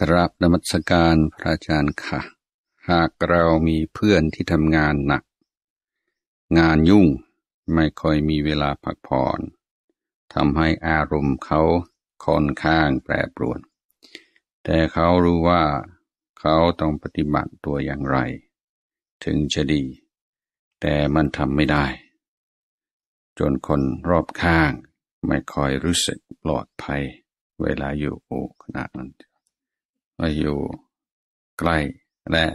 กราบนมัสการพระอาจารย์ค่ะ หากเรามีเพื่อนที่ทำงานหนัก งานยุ่งไม่ค่อยมีเวลาพักผ่อนทำให้อารมณ์เขาค่อนข้างแปรปรวน แต่เขารู้ว่า เขาต้องปฏิบัติตัวอย่างไร ถึงจะดี แต่มันทำไม่ได้ จนคนรอบข้างไม่ค่อยรู้สึกปลอดภัย เวลาอยู่โอขนาดนั้นมาอยู่ใกล้และ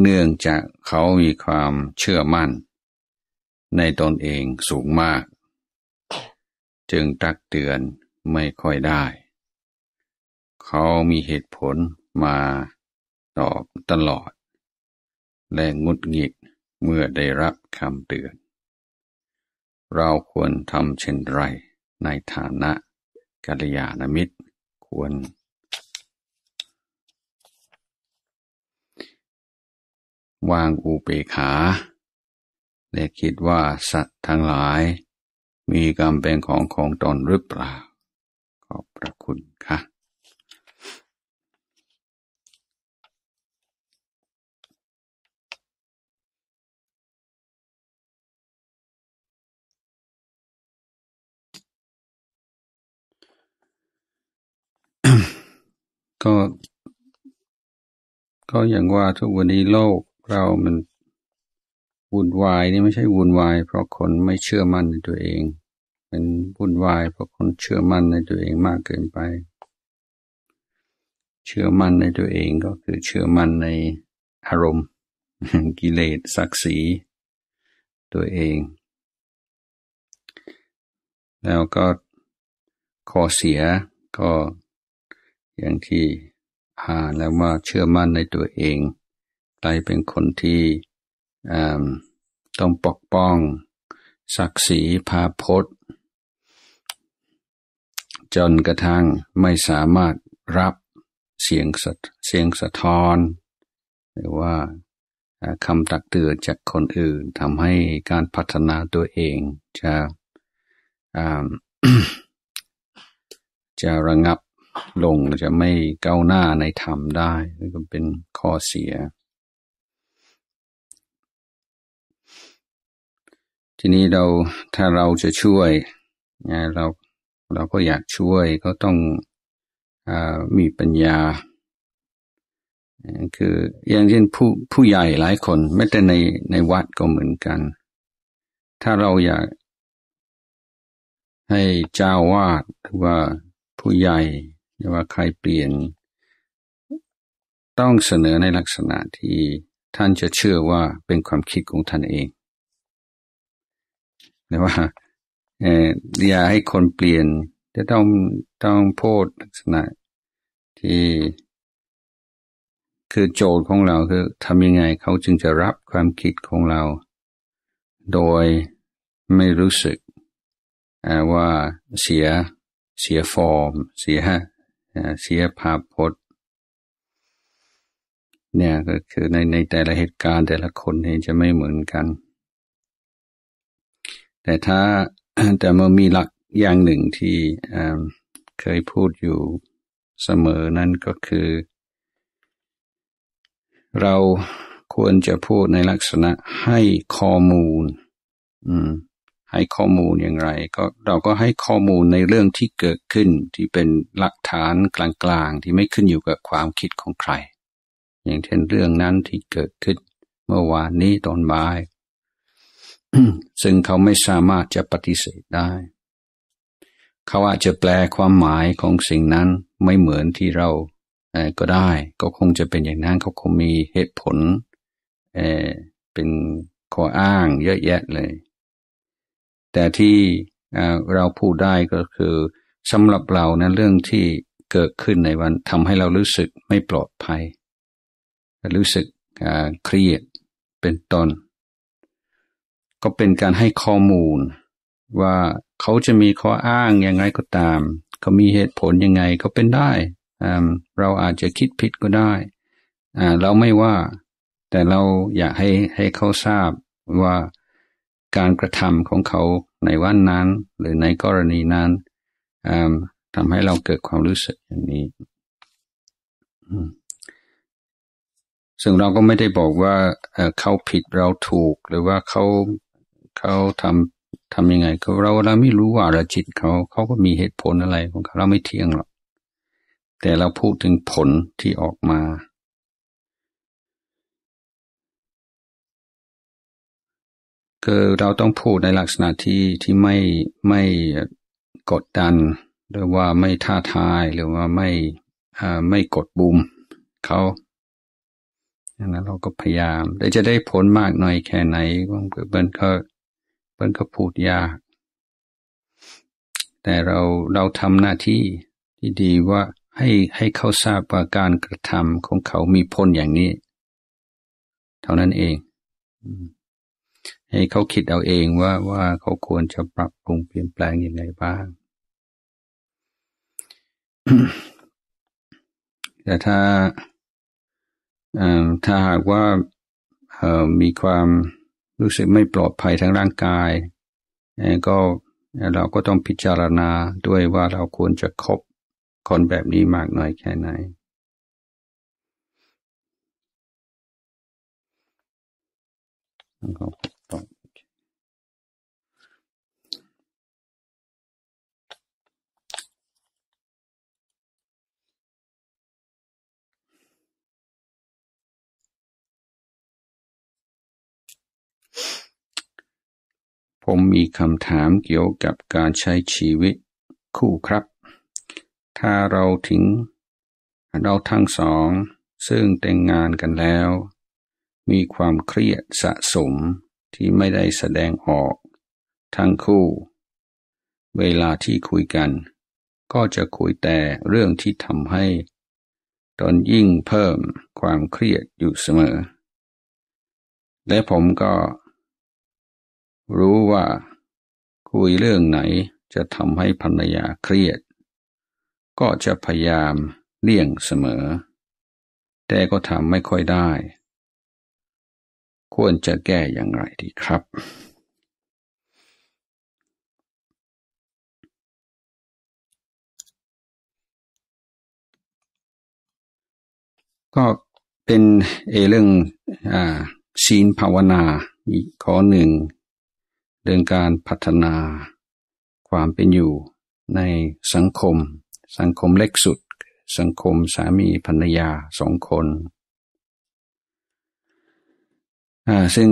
เนื่องจากเขามีความเชื่อมั่น ในตนเองสูงมาก จึงตักเตือนไม่ค่อยได้ เขามีเหตุผลมาตอบตลอด และงุดหงิดเมื่อได้รับคำเตือน เราควรทำเช่นไรในฐานะกัลยาณมิตรควรวางอุเปขา และคิดว่าสัตว์ทั้งหลาย มีกรรมเป็นของของตนหรือเปล่า ขอบพระคุณค่ะก็ ก็ อย่างว่าทุกวันนี้โลกเรามันวุ่นวาย นี่ ไม่ใช่วุ่นวาย เพราะ คน ไม่ เชื่อมั่น ใน ตัวเอง เป็นวุ่นวาย เพราะ คน เชื่อมั่น ใน ตัวเอง มาก เกินไป เชื่อมั่น ใน ตัวเอง ก็คือ เชื่อมั่น ใน อารมณ์ กิเลสศักดิ์ศรีตัวเอง แล้วก็ข้อเสีย ก็ อย่างที่อ่านแล้วว่า เชื่อมั่น ใน ตัวเองตยเป็นคนที่ต้องปกป้อง ศักดิ์ศรีพาพจน์ จนกระทั่งไม่สามารถรับเสียงเสียงสะท้อน หรือว่าคำตักเตือนจากคนอื่นทำให้การพัฒนาตัวเอง จะจะระงับลง จะไม่ก้าวหน้าในธรรมได้ก็เป็นข้อเสียทีนี้เราถ้าเราจะช่วยนะเราเราก็อยากช่วยก็ต้องอมีปัญญา คืออย่างเช่นผู้ผู้ใหญ่หลายคนไม่แต่ในในวัดก็เหมือนกัน ถ้าเราอยากให้เจ้าวาดหรือว่าผู้ใหญ่หรือว่าใครเปลี่ยนต้องเสนอในลักษณะที่ท่านจะเชื่อว่าเป็นความคิดของท่านเองต่ว่าเอออย่าให้คนเปลี่ยนจะต้องต้องโพดลักษณะที่ คือโจทย์ของเราคือทำยังไง เขาจึงจะรับความคิดของเรา โดยไม่รู้สึก ว่าเสียเสียฟอร์ม เสียเสียภาพพจน์เนี่ยก็คือในในแต่ละเหตุการณ์แต่ละคนเนี่ยจะไม่เหมือนกันแต่ถ้าแต่มันมีหลักอย่างหนึ่งที่เคยพูดอยู่เสมอนั่น ก็คือ เราควรจะพูดในลักษณะให้ข้อมูล อืมให้ข้อมูลอย่างไร ก็เราก็ให้ข้อมูลในเรื่องที่เกิดขึ้น ที่เป็นหลักฐานกลางๆ ที่ไม่ขึ้นอยู่กับความคิดของใคร อย่างเช่นเรื่องนั้นที่เกิดขึ้นเมื่อวานนี้ตอนบ่ายซึ่งเขาไม่สามารถจะปฏิเสธได้ เขาอาจจะแปลความหมายของสิ่งนั้นไม่เหมือนที่เราเก็ได้ ก็คงจะเป็นอย่างนั้นเขาคงมีเหตุผลเเป็นข้ออ้างเยอะแยะเลย แต่ที่เราพูดได้ก็คือสำหรับเรานะเรื่องที่เกิดขึ้นในวันทำให้เรารู้สึกไม่ปลอดภัย รู้สึกเครียดเป็นตน้นก็เป็นการให้ข้อมูลว่าเขาจะมีข้ออ้างยังไงก็ตาม เขามีเหตุผลยังไงก็เป็นได้ เราอาจจะคิดผิดก็ได้เราไม่ว่า แต่เราอยากให้ให้เขาทราบว่าการกระทำของเขาในวันนั้น หรือในกรณีนั้นทำให้เราเกิดความรู้สึกอย่างนี้ ซึ่งเราก็ไม่ได้บอกว่าเขาผิดเราถูกหรือว่าเขาเขาทำทำยังไงก็เราเราไม่รู้ว่าเราจิตเขา เขาก็มีเหตุผลอะไรของเขาเราไม่เที่ยงหรอกแต่เราพูดถึงผลที่ออกมา คือเราต้องพูดในลักษณะที่ที่ไม่ไม่กดดัน หรือว่าไม่ท้าทาย หรือว่าไม่ไม่กดบุมเขาอันนั้นเราก็พยายามได้จะได้ผลมากน้อยแค่ไหนางเป็นขามันก็พูดยาก แต่เราเราทำหน้าที่ที่ดีว่าให้ให้เขาทราบว่าการกระทำของเขามีผลอย่างนี้ เท่านั้นเอง ให้เขาคิดเอาเองว่าว่าเขาควรจะปรับปรุงเปลี่ยนแปลงยังไงบ้าง แต่ถ้าถ้าหากว่ามีความรู้สึกไม่ปลอดภัยทางร่างกายก็เราก็ต้องพิจารณาด้วยว่าเราควรจะคบคนแบบนี้มากน้อยแค่ไหน t h a n ผมมีคำถามเกี่ยวกับการใช้ชีวิตคู่ครับ ถ้าเราถึงเราทั้งสองซึ่งแต่งงานกันแล้ว มีความเครียดสะสมที่ไม่ได้แสดงออกทั้งคู่เวลาที่คุยกัน ก็จะคุยแต่เรื่องที่ทำให้ ตนยิ่งเพิ่มความเครียดอยู่เสมอ และผมก็รู้ว่าคุยเรื่องไหนจะทำให้ภรรยาเครียด ก็จะพยายามเลี่ยงเสมอ แต่ก็ทำไม่ค่อยได้ ควรจะแก้อย่างไรดีครับ ก็เป็นเอเรื่องอ่าศีลภาวนาอีกข้อหนึ่งเรื่องการพัฒนาความเป็นอยู่ในสังคม สังคมเล็กสุด สังคมสามีภรรยาสองคน ซึ่ง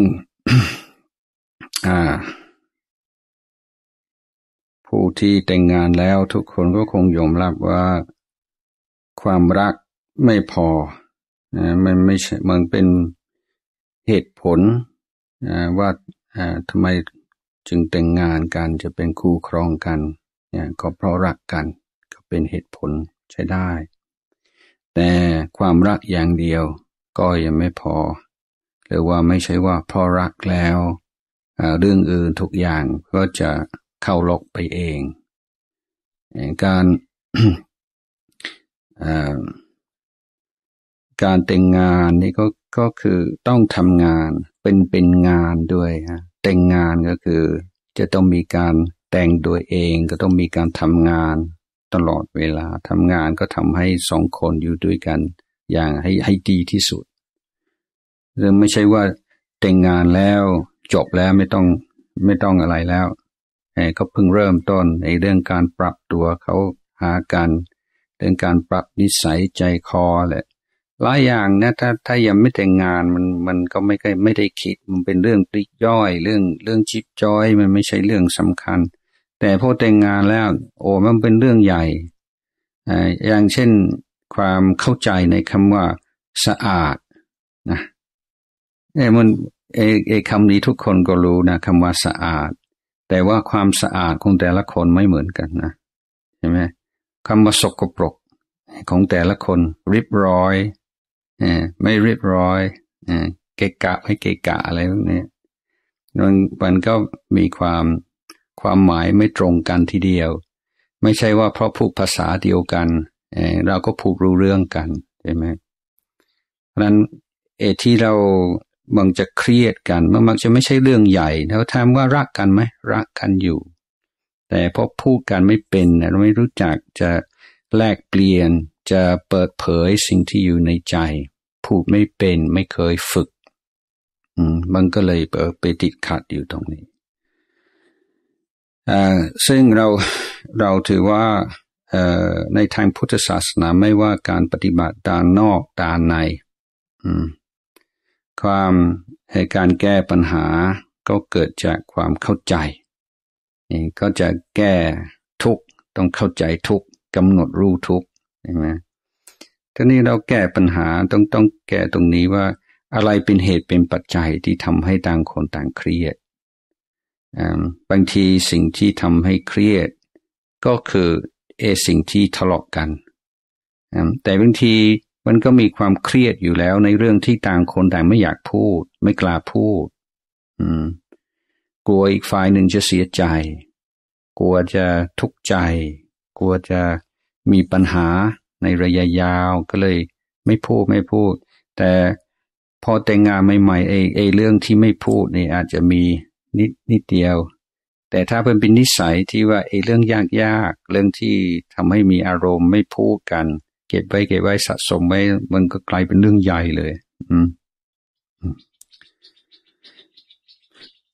ผู้ที่แต่งงานแล้วทุกคนก็คงยอมรับว่าความรักไม่พอมันไม่ใช่มันเป็นเหตุผลว่าทำไมจึงแต่งงานกันจะเป็นคู่ครองกันเนี่ยก็เพราะรักกันก็เป็นเหตุผลใช้ได้ แต่ความรักอย่างเดียวก็ยังไม่พอ หรือว่าไม่ใช่ว่าพอรักแล้ว เรื่องอื่นทุกอย่างก็จะเข้าล็อกไปเองการการแต่งงานนี่ก็ก็คือต้องทำงานเป็นเป็นงานด้วยฮะแต่งงานก็คือจะต้องมีการแต่งโดยเอง ก็ต้องมีการทำงานตลอดเวลาทำงานก็ทำให้สองคนอยู่ด้วยกัน อย่างให้ให้ดีที่สุดเรื่องไม่ใช่ว่าแต่งงานแล้วจบแล้วไม่ต้องไม่ต้องอะไรแล้วเขาเพิ่งเริ่มต้นในเรื่องการปรับตัวเขาหากัน เรื่องการปรับนิสัยใจคอแหละหลายอย่างนะถ้าถ้ายังไม่แต่งงานมันมันก็ไม่ได้ไม่ได้คิด มันเป็นเรื่องปลีกย่อย เรื่องเรื่องชิปจอย มันไม่ใช่เรื่องสำคัญ แต่พอแต่งงานแล้ว โอ้มันเป็นเรื่องใหญ่อย่างเช่นความเข้าใจในคำว่าสะอาดนะเอ้มันเอเอคำนี้ทุกคนก็รู้นะคำว่าสะอาด แต่ว่าความสะอาดของแต่ละคนไม่เหมือนกันนะใช่ไหมคำว่าสกปรกของแต่ละคนริบร้อยอไม่เรียบร้อยเกะกะไม่เกะกะอะไรพวกนี้ มันมันก็มีความความหมายไม่ตรงกันทีเดียว ไม่ใช่ว่าเพราะพูดภาษาเดียวกันเเราก็พูดรู้เรื่องกันใช่ไหมเพราะนั้นเอที่เราบางจะเครียดกันมันมักจะไม่ใช่เรื่องใหญ่ แล้วถามว่ารักกันไหมรักกันอยู่ แต่พอพูดกันไม่เป็นเราไม่รู้จักจะแลกเปลี่ยนจะเปิดเผยสิ่งที่อยู่ในใจพูดไม่เป็นไม่เคยฝึกมันก็เลยไปติดขัดอยู่ตรงนี้ซึ่งเราเราถือว่าในทางพุทธศาสนาไม่ว่าการปฏิบัติด้านนอกด้านในความใการแก้ปัญหาก็เกิดจากความเข้าใจก็จะแก้ทุกต้องเข้าใจทุกกำหนดรู้ทุกใช่ไหมทีนี้เราแก้ปัญหาต้องต้องแก้ตรงนี้ว่าอะไรเป็นเหตุเป็นปัจจัยที่ทำให้ต่างคนต่างเครียด บางทีสิ่งที่ทำให้เครียด ก็คือเอสิ่งที่ทะเลาะกันแต่บางทีมันก็มีความเครียดอยู่แล้ว ในเรื่องที่ต่างคนต่างไม่อยากพูด ไม่กล้าพูดกลัวอีกฝ่ายหนึ่งจะเสียใจกลัวจะทุกข์ใจ กลัวจะมีปัญหาในระยะยาวก็เลย ไม่พูดไม่พูด แต่พอแต่งงานใหม่ๆเอเอเรื่องที่ไม่พูดนี่อาจจะมีนิดนิดเดียว แต่ถ้าเพิ่นเป็นนิสัยที่ว่าเอเรื่องยาก ๆ เรื่องที่ทำให้มีอารมณ์ไม่พูดกัน เก็บไว้เก็บไว้สะสมไว้ มันก็กลายเป็นเรื่องใหญ่เลย อืม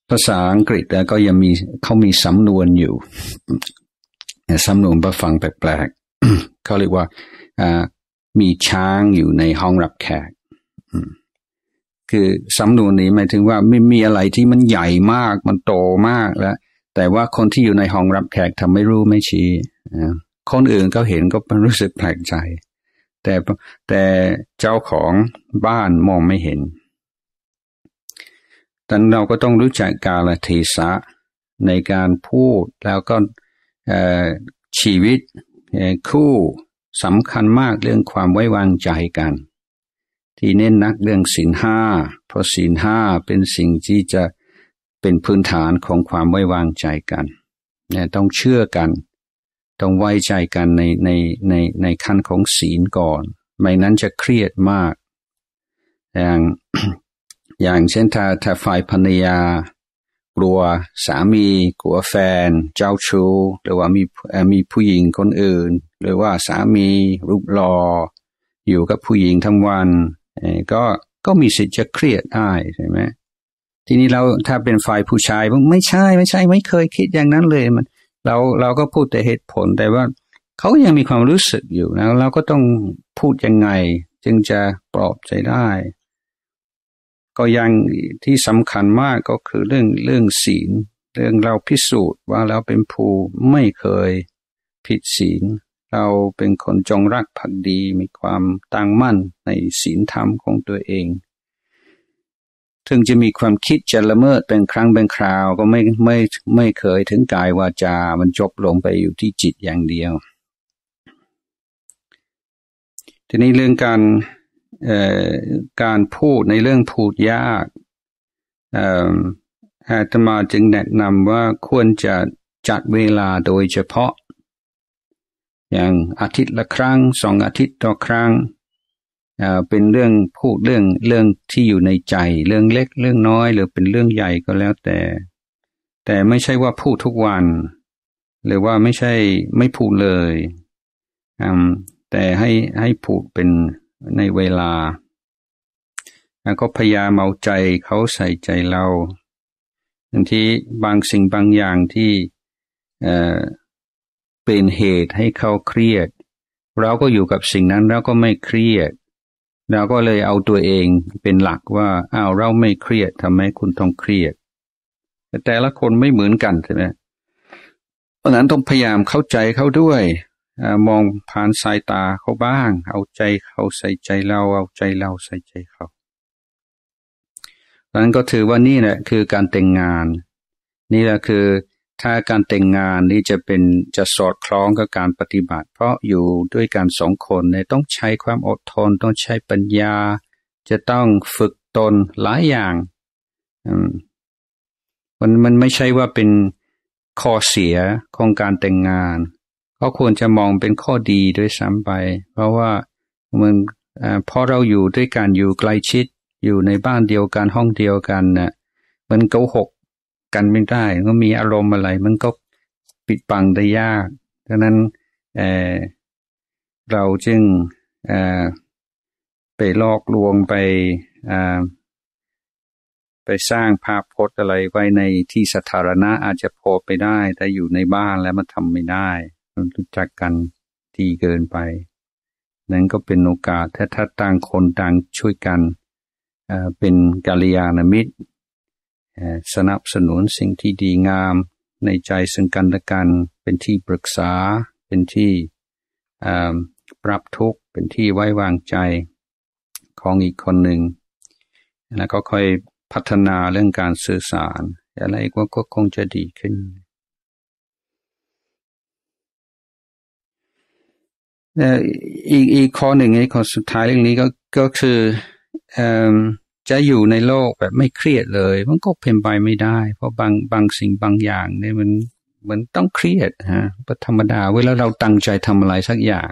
ภาษาอังกฤษแล้วก็ยังมีเขามีสำนวนอยู่สำนวนประฟังแปลกเขาเรียกว่ามีช้างอยู่ในห้องรับแขกคือสำนวนนี้หมายถึงว่าไม่มีอะไรที่มันใหญ่มาก มันโตมากแล้วแต่ว่าคนที่อยู่ในห้องรับแขกทำไม่รู้ไม่ชี้คนอื่นเขาเห็นก็รู้สึกแปลกใจ แต่แต่เจ้าของบ้านมองไม่เห็นดังเราก็ต้องรู้จักกาลเทศะในการพูด แล้วก็ชีวิตคู่สำคัญมากเรื่องความไว้วางใจกัน ที่เน้นนักเรื่องศีลห้าเพราะศีลห้าเป็นสิ่งที่จะเป็นพื้นฐานของความไว้วางใจกันเนี่ยต้องเชื่อกัน ต้องไว้ใจกันในในในในขั้นของศีลก่อน ไม่นั้นจะเครียดมาก อย่างอย่างเช่นถ้าถ้าฝ่ายภรรยากลัวสามีกลัวแฟนเจ้าชู้หรือว่ามีมีผู้หญิงคนอื่น หรือว่าสามีรูปหลอ่ออยู่กับผู้หญิงทั้งวันก็ก็มีสิทธิ์จะเครียดได้ใช่ไหมทีนี้เราถ้าเป็นฝ่ายผู้ชายไม่ใช่ไม่ใช่ไม่เคยคิดอย่างนั้นเลยมัน เราเราก็พูดแต่เหตุผลแต่ว่าเขายังมีความรู้สึกอยู่นะเราก็ต้องพูดยังไง จึงจะปลอบใจได้ก็ยังที่สำคัญมากก็คือเรื่องเรื่องศีลเรื่องเราพิสูจน์ว่าเราเป็นผู้ไม่เคยผิดศีลเราเป็นคนจงรักภักดีมีความตั้งมั่นในศีลธรรมของตัวเองถึงจะมีความคิดจะละเมิดเป็นครั้งเป็นคราวก็ไม่ไม่ไม่เคยถึงกายวาจา มันจบลงไปอยู่ที่จิตอย่างเดียว ทีนี้เรื่องการการพูดในเรื่องพูดยากอาตมาจึงแนะนำว่าควรจะจัดเวลาโดยเฉพาะ อย่างอาทิตย์ละครั้งสองอาทิตย์ต่อครั้งเป็นเรื่องพูดเรื่องเรื่องที่อยู่ในใจเรื่องเล็กเรื่องน้อย หรือเป็นเรื่องใหญ่ก็แล้วแต่ แต่ไม่ใช่ว่าพูดทุกวัน หรือว่าไม่ใช่ไม่พูดเลยแต่ให้ให้พูดเป็นในเวลา แล้วก็พยายามเอาใจเขาใส่ใจเราบางทีบางสิ่งบางอย่างที่เเป็นเหตุให้เขาเครียด เราก็อยู่กับสิ่งนั้นแล้วก็ไม่เครียดเราก็เลยเอาตัวเองเป็นหลักว่าอ้าวเราไม่เครียดทำไมคุณต้องเครียดแต่แต่ละคนไม่เหมือนกันใช่ไหมเพราะนั้นต้องพยายามเข้าใจเขาด้วยมองผ่านสายตาเขาบ้าง เอาใจเขาใส่ใจเรา เอาใจเราใส่ใจเขา ดังนั้นก็ถือว่านี่แหละคือการแต่งงาน นี่แหละคือถ้าการแต่งงานนี่จะเป็นจะสอดคล้องกับการปฏิบัติ เพราะอยู่ด้วยกันสองคนเนี่ยต้องใช้ความอดทน ต้องใช้ปัญญา จะต้องฝึกตนหลายอย่างมันมันไม่ใช่ว่าเป็นข้อเสียของการแต่งงานก็ควรจะมองเป็นข้อดีด้วยซ้ำไป เพราะว่ามันพอเราอยู่ด้วยกันอยู่ใกล้ชิดอยู่ในบ้านเดียวกันห้องเดียวกันนะ่ะมันโกหกกันไม่ได้ก็มีอารมณ์อะไร มันก็ปิดปังได้ยากดังนั้นเเราจึงไปลอกลวงไปไปสร้างภาพพจน์อะไรไว้ในที่สาธารณะอาจจะพอไปได้แต่อยู่ในบ้านแล้วมันทำไม่ได้รู้จักกันดีเกินไป นั้นก็เป็นโอกาส ถ้าถ้าต่างคนต่างช่วยกันเป็นกาลยานมิตร สนับสนุนสิ่งที่ดีงามในใจซึ่งกันและกัน เป็นที่ปรึกษา เป็นที่ปรับทุกข์เป็นที่ไว้วางใจของอีกคนหนึ่ง แล้วก็ค่อยพัฒนาเรื่องการสื่อสาร อะไรก็คงจะดีขึ้นอีก อีกข้อหนึ่งในข้อสุดท้ายเรื่องนี้ ก็ก็คือจะอยู่ในโลกแบบไม่เครียดเลยมันก็เป็นไปไม่ได้เพราะบางบางสิ่งบางอย่างเนี่ยมันมันต้องเครียดฮะปธรรมดา เวลาเราตั้งใจทำอะไรสักอย่าง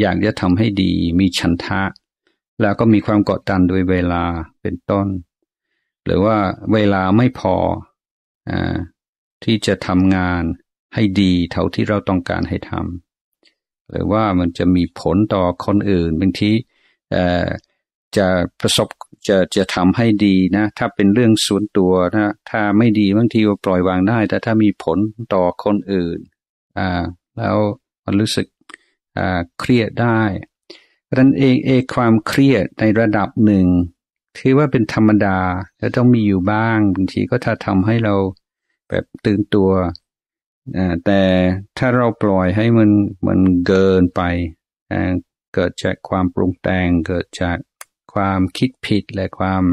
อยากจะทำให้ดี มีชันทะ แล้วก็มีความกดดันโดยเวลาเป็นต้น หรือว่าเวลาไม่พออที่จะทำงานให้ดีเท่าที่เราต้องการให้ทำหรือว่ามันจะมีผลต่อคนอื่นบางทีจะประสบจะจะทำให้ดีนะ ถ้าเป็นเรื่องส่วนตัวนะถ้าไม่ดีบางทีก็ปล่อยวางได้ แต่ถ้ามีผลต่อคนอื่นอ่าแล้วมันรู้สึกอ่าเครียดได้เพราะนั้นเองเอความเครียดในระดับหนึ่งถือว่าเป็นธรรมดาแล้วต้องมีอยู่บ้างบางทีก็ถ้าทำให้เราแบบตื่นตัวแต่ถ้าเราปล่อยให้มันมันเกินไปเกิดจากความปรุงแต่ง เกิดจากความคิดผิด และความ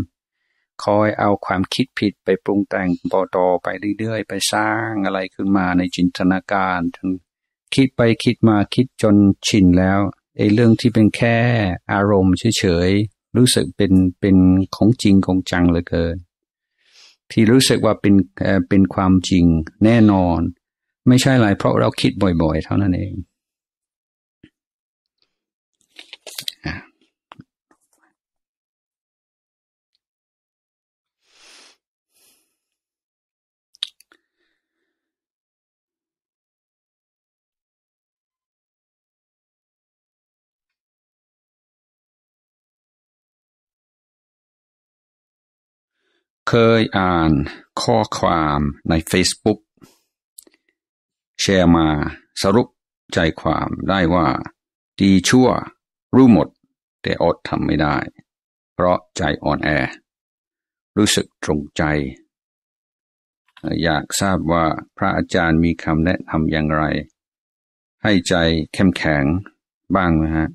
คอยเอาความคิดผิดไปปรุงแต่งบอต่อไปเรื่อยๆ ไปสร้างอะไรขึ้นมาในจินตนาการจนคิดไปคิดมาคิดจน ชินแล้วไอ้เรื่องที่เป็นแค่อารมณ์เฉยๆ รู้สึกเป็นเป็นของจริงของจังเลยเกิน ที่รู้สึกว่าเป็นเป็นความจริงแน่นอนไม่ใช่อะไรเพราะเราคิดบ่อยๆ เท่านั้นเอง เคยอ่านข้อความใน Facebook แชร์มาสรุปใจความได้ว่าดีชั่วรู้หมด แต่อดทำไม่ได้ เพราะใจอ่อนแอ รู้สึกตรงใจ อยากทราบว่าพระอาจารย์มีคำแนะนำอย่างไร ให้ใจเข้มแข็งบ้างนะฮะ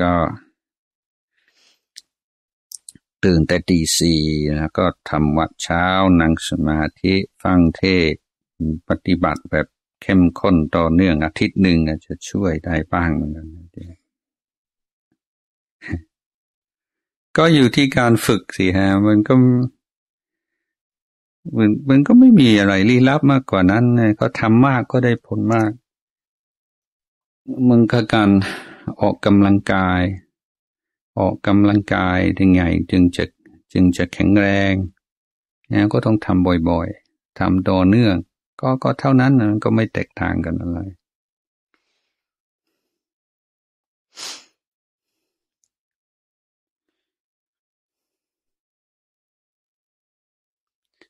ก็ ตื่นแต่ตีสี่นะก็ทำวัดเช้านั่งสมาธิฟังเทศปฏิบัติแบบเข้มข้นต่อเนื่องอาทิตย์หนึ่งอาจจะช่วยได้บ้างเหมือนกันก็อยู่ที่การฝึกสิฮะ มันก็มันมันก็ไม่มีอะไรลี้ลับมากกว่านั้นเขาทำมากก็ได้ผลมากมันก็การออกกำลังกาย ออกกำลังกายยังไง จึงจะจึงจะแข็งแรงนะก็ต้องทำบ่อย ๆทำต่อเนื่องก็ก็เท่านั้นมันก็ไม่แตกต่างกันอะไร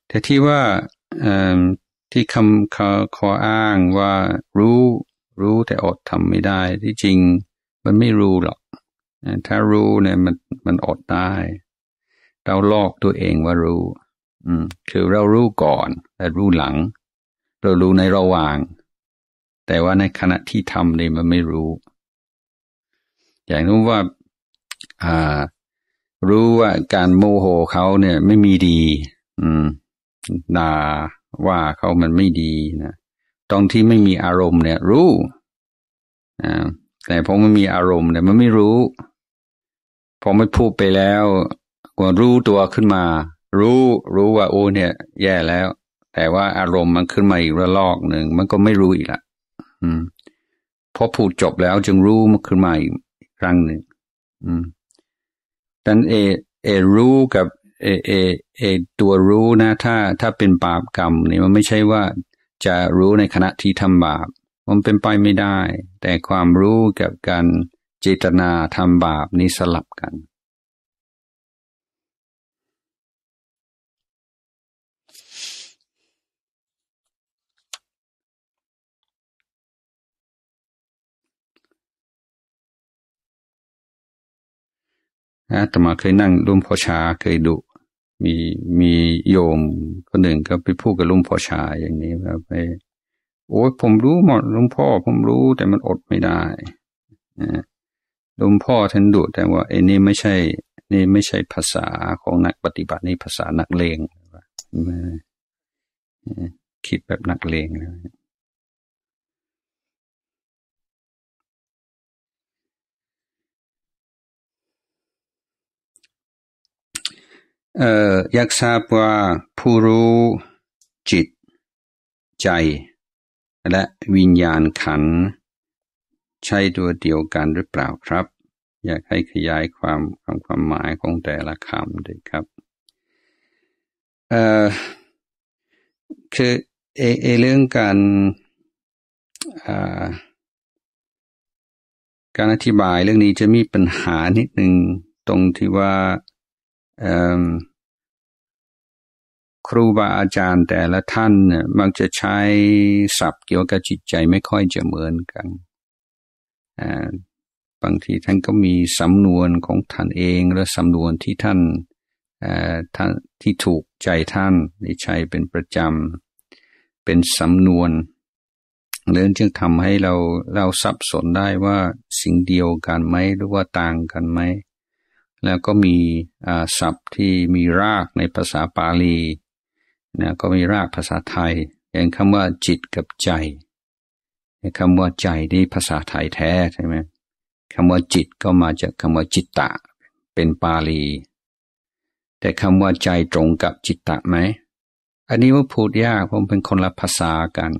แต่ที่ว่าที่คำขขออ้างว่ารู้รู้แต่อดทำไม่ได้ ที่จริงมันไม่รู้หรอก ถ้ารู้เนี่ยมันมันอดได้เราลอกตัวเองว่ารู้คือเรารู้ก่อนแต่รู้หลังเรารู้ในระหว่าง แต่ว่าในขณะที่ทำเนี่ยมันไม่รู้ อย่างนู้นว่าอ่า รู้ว่าการโมโหเขาเนี่ย ไม่มีดี อืมด่าว่าเขามันไม่ดีนะตอนที่ไม่มีอารมณ์เนี่ย รู้อ่าแต่พอมันมีอารมณ์ เนี่ยมันไม่รู้พอไม่พูดไปแล้วก็รู้ตัวขึ้นมา รู้ รู้ว่าโอ้เนี่ย แย่แล้วแต่ว่าอารมณ์มันขึ้นมาอีกระลอกหนึ่งมันก็ไม่รู้อีกละอืมพอพูดจบแล้วจึงรู้มันขึ้นมาอีกครั้งหนึ่งอืมดันเอเอรู้กับเอเอเอตัวรู้นะถ้า ถ้าเป็นบาปกรรมเนี่ยมันไม่ใช่ว่าจะรู้ในขณะที่ทำบาปมันเป็นไปไม่ได้ แต่ความรู้กับการเจตนาทำบาปนี้สลับกันนะ แต่มาเคยนั่งลุ่มพ่อชา เคยดุ มี มีโยมคนหนึ่งก็ไปพูดกับลุมพ่อชาอย่างนี้รับไป โอ้ยผมรู้หมดลุงพ่อ ผมรู้ แต่มันอดไม่ได้ลุงพ่อท่านดุแต่ว่าไอ้นี่ไม่ใช่ นี่ไม่ใช่ภาษาของนักปฏิบัตินี่ภาษานักเลงคิดแบบนักเลงนะเอ่ออยากทราบว่าผู้รู้จิตใจและวิญญาณขันใช่ตัวเดียวกันหรือเปล่าครับ อยากให้ขยายความความความหมายของแต่ละคำด้วยครับเอ่อคือเอเอเรื่องการการอธิบายเรื่องนี้จะมีปัญหานิดหนึ่งตรงที่ว่า u ครูบาอาจารย์แต่ละท่านเนี่ยมักจะใช้ศัพท์เกี่ยวกับจิตใจไม่ค่อยจะเหมือนกันอ่าบางทีท่านก็มีสำนวนของท่านเองและสำนวนที่ท่านท่าน ที่ถูกใจท่านนด้ใช้เป็นประจำ เป็นสำนวนเรื่องจึงทำให้เราเราสับสนได้ว่าสิ่งเดียวกันไหมหรือว่าต่างกันไหม แล้วก็มีศัพท์ที่มีรากในภาษาปาลีนะก็มีรากภาษาไทยอย่างคำว่าจิตกับใจคำว่าใจนี่ภาษาไทยแท้ใช่ไหมคำว่าจิตก็มาจากคำว่าจิตตะ เป็นปาลี แต่คำว่าใจตรงกับจิตตะไหมอันนี้ว่าพูดยากผมเป็นคนละภาษากัน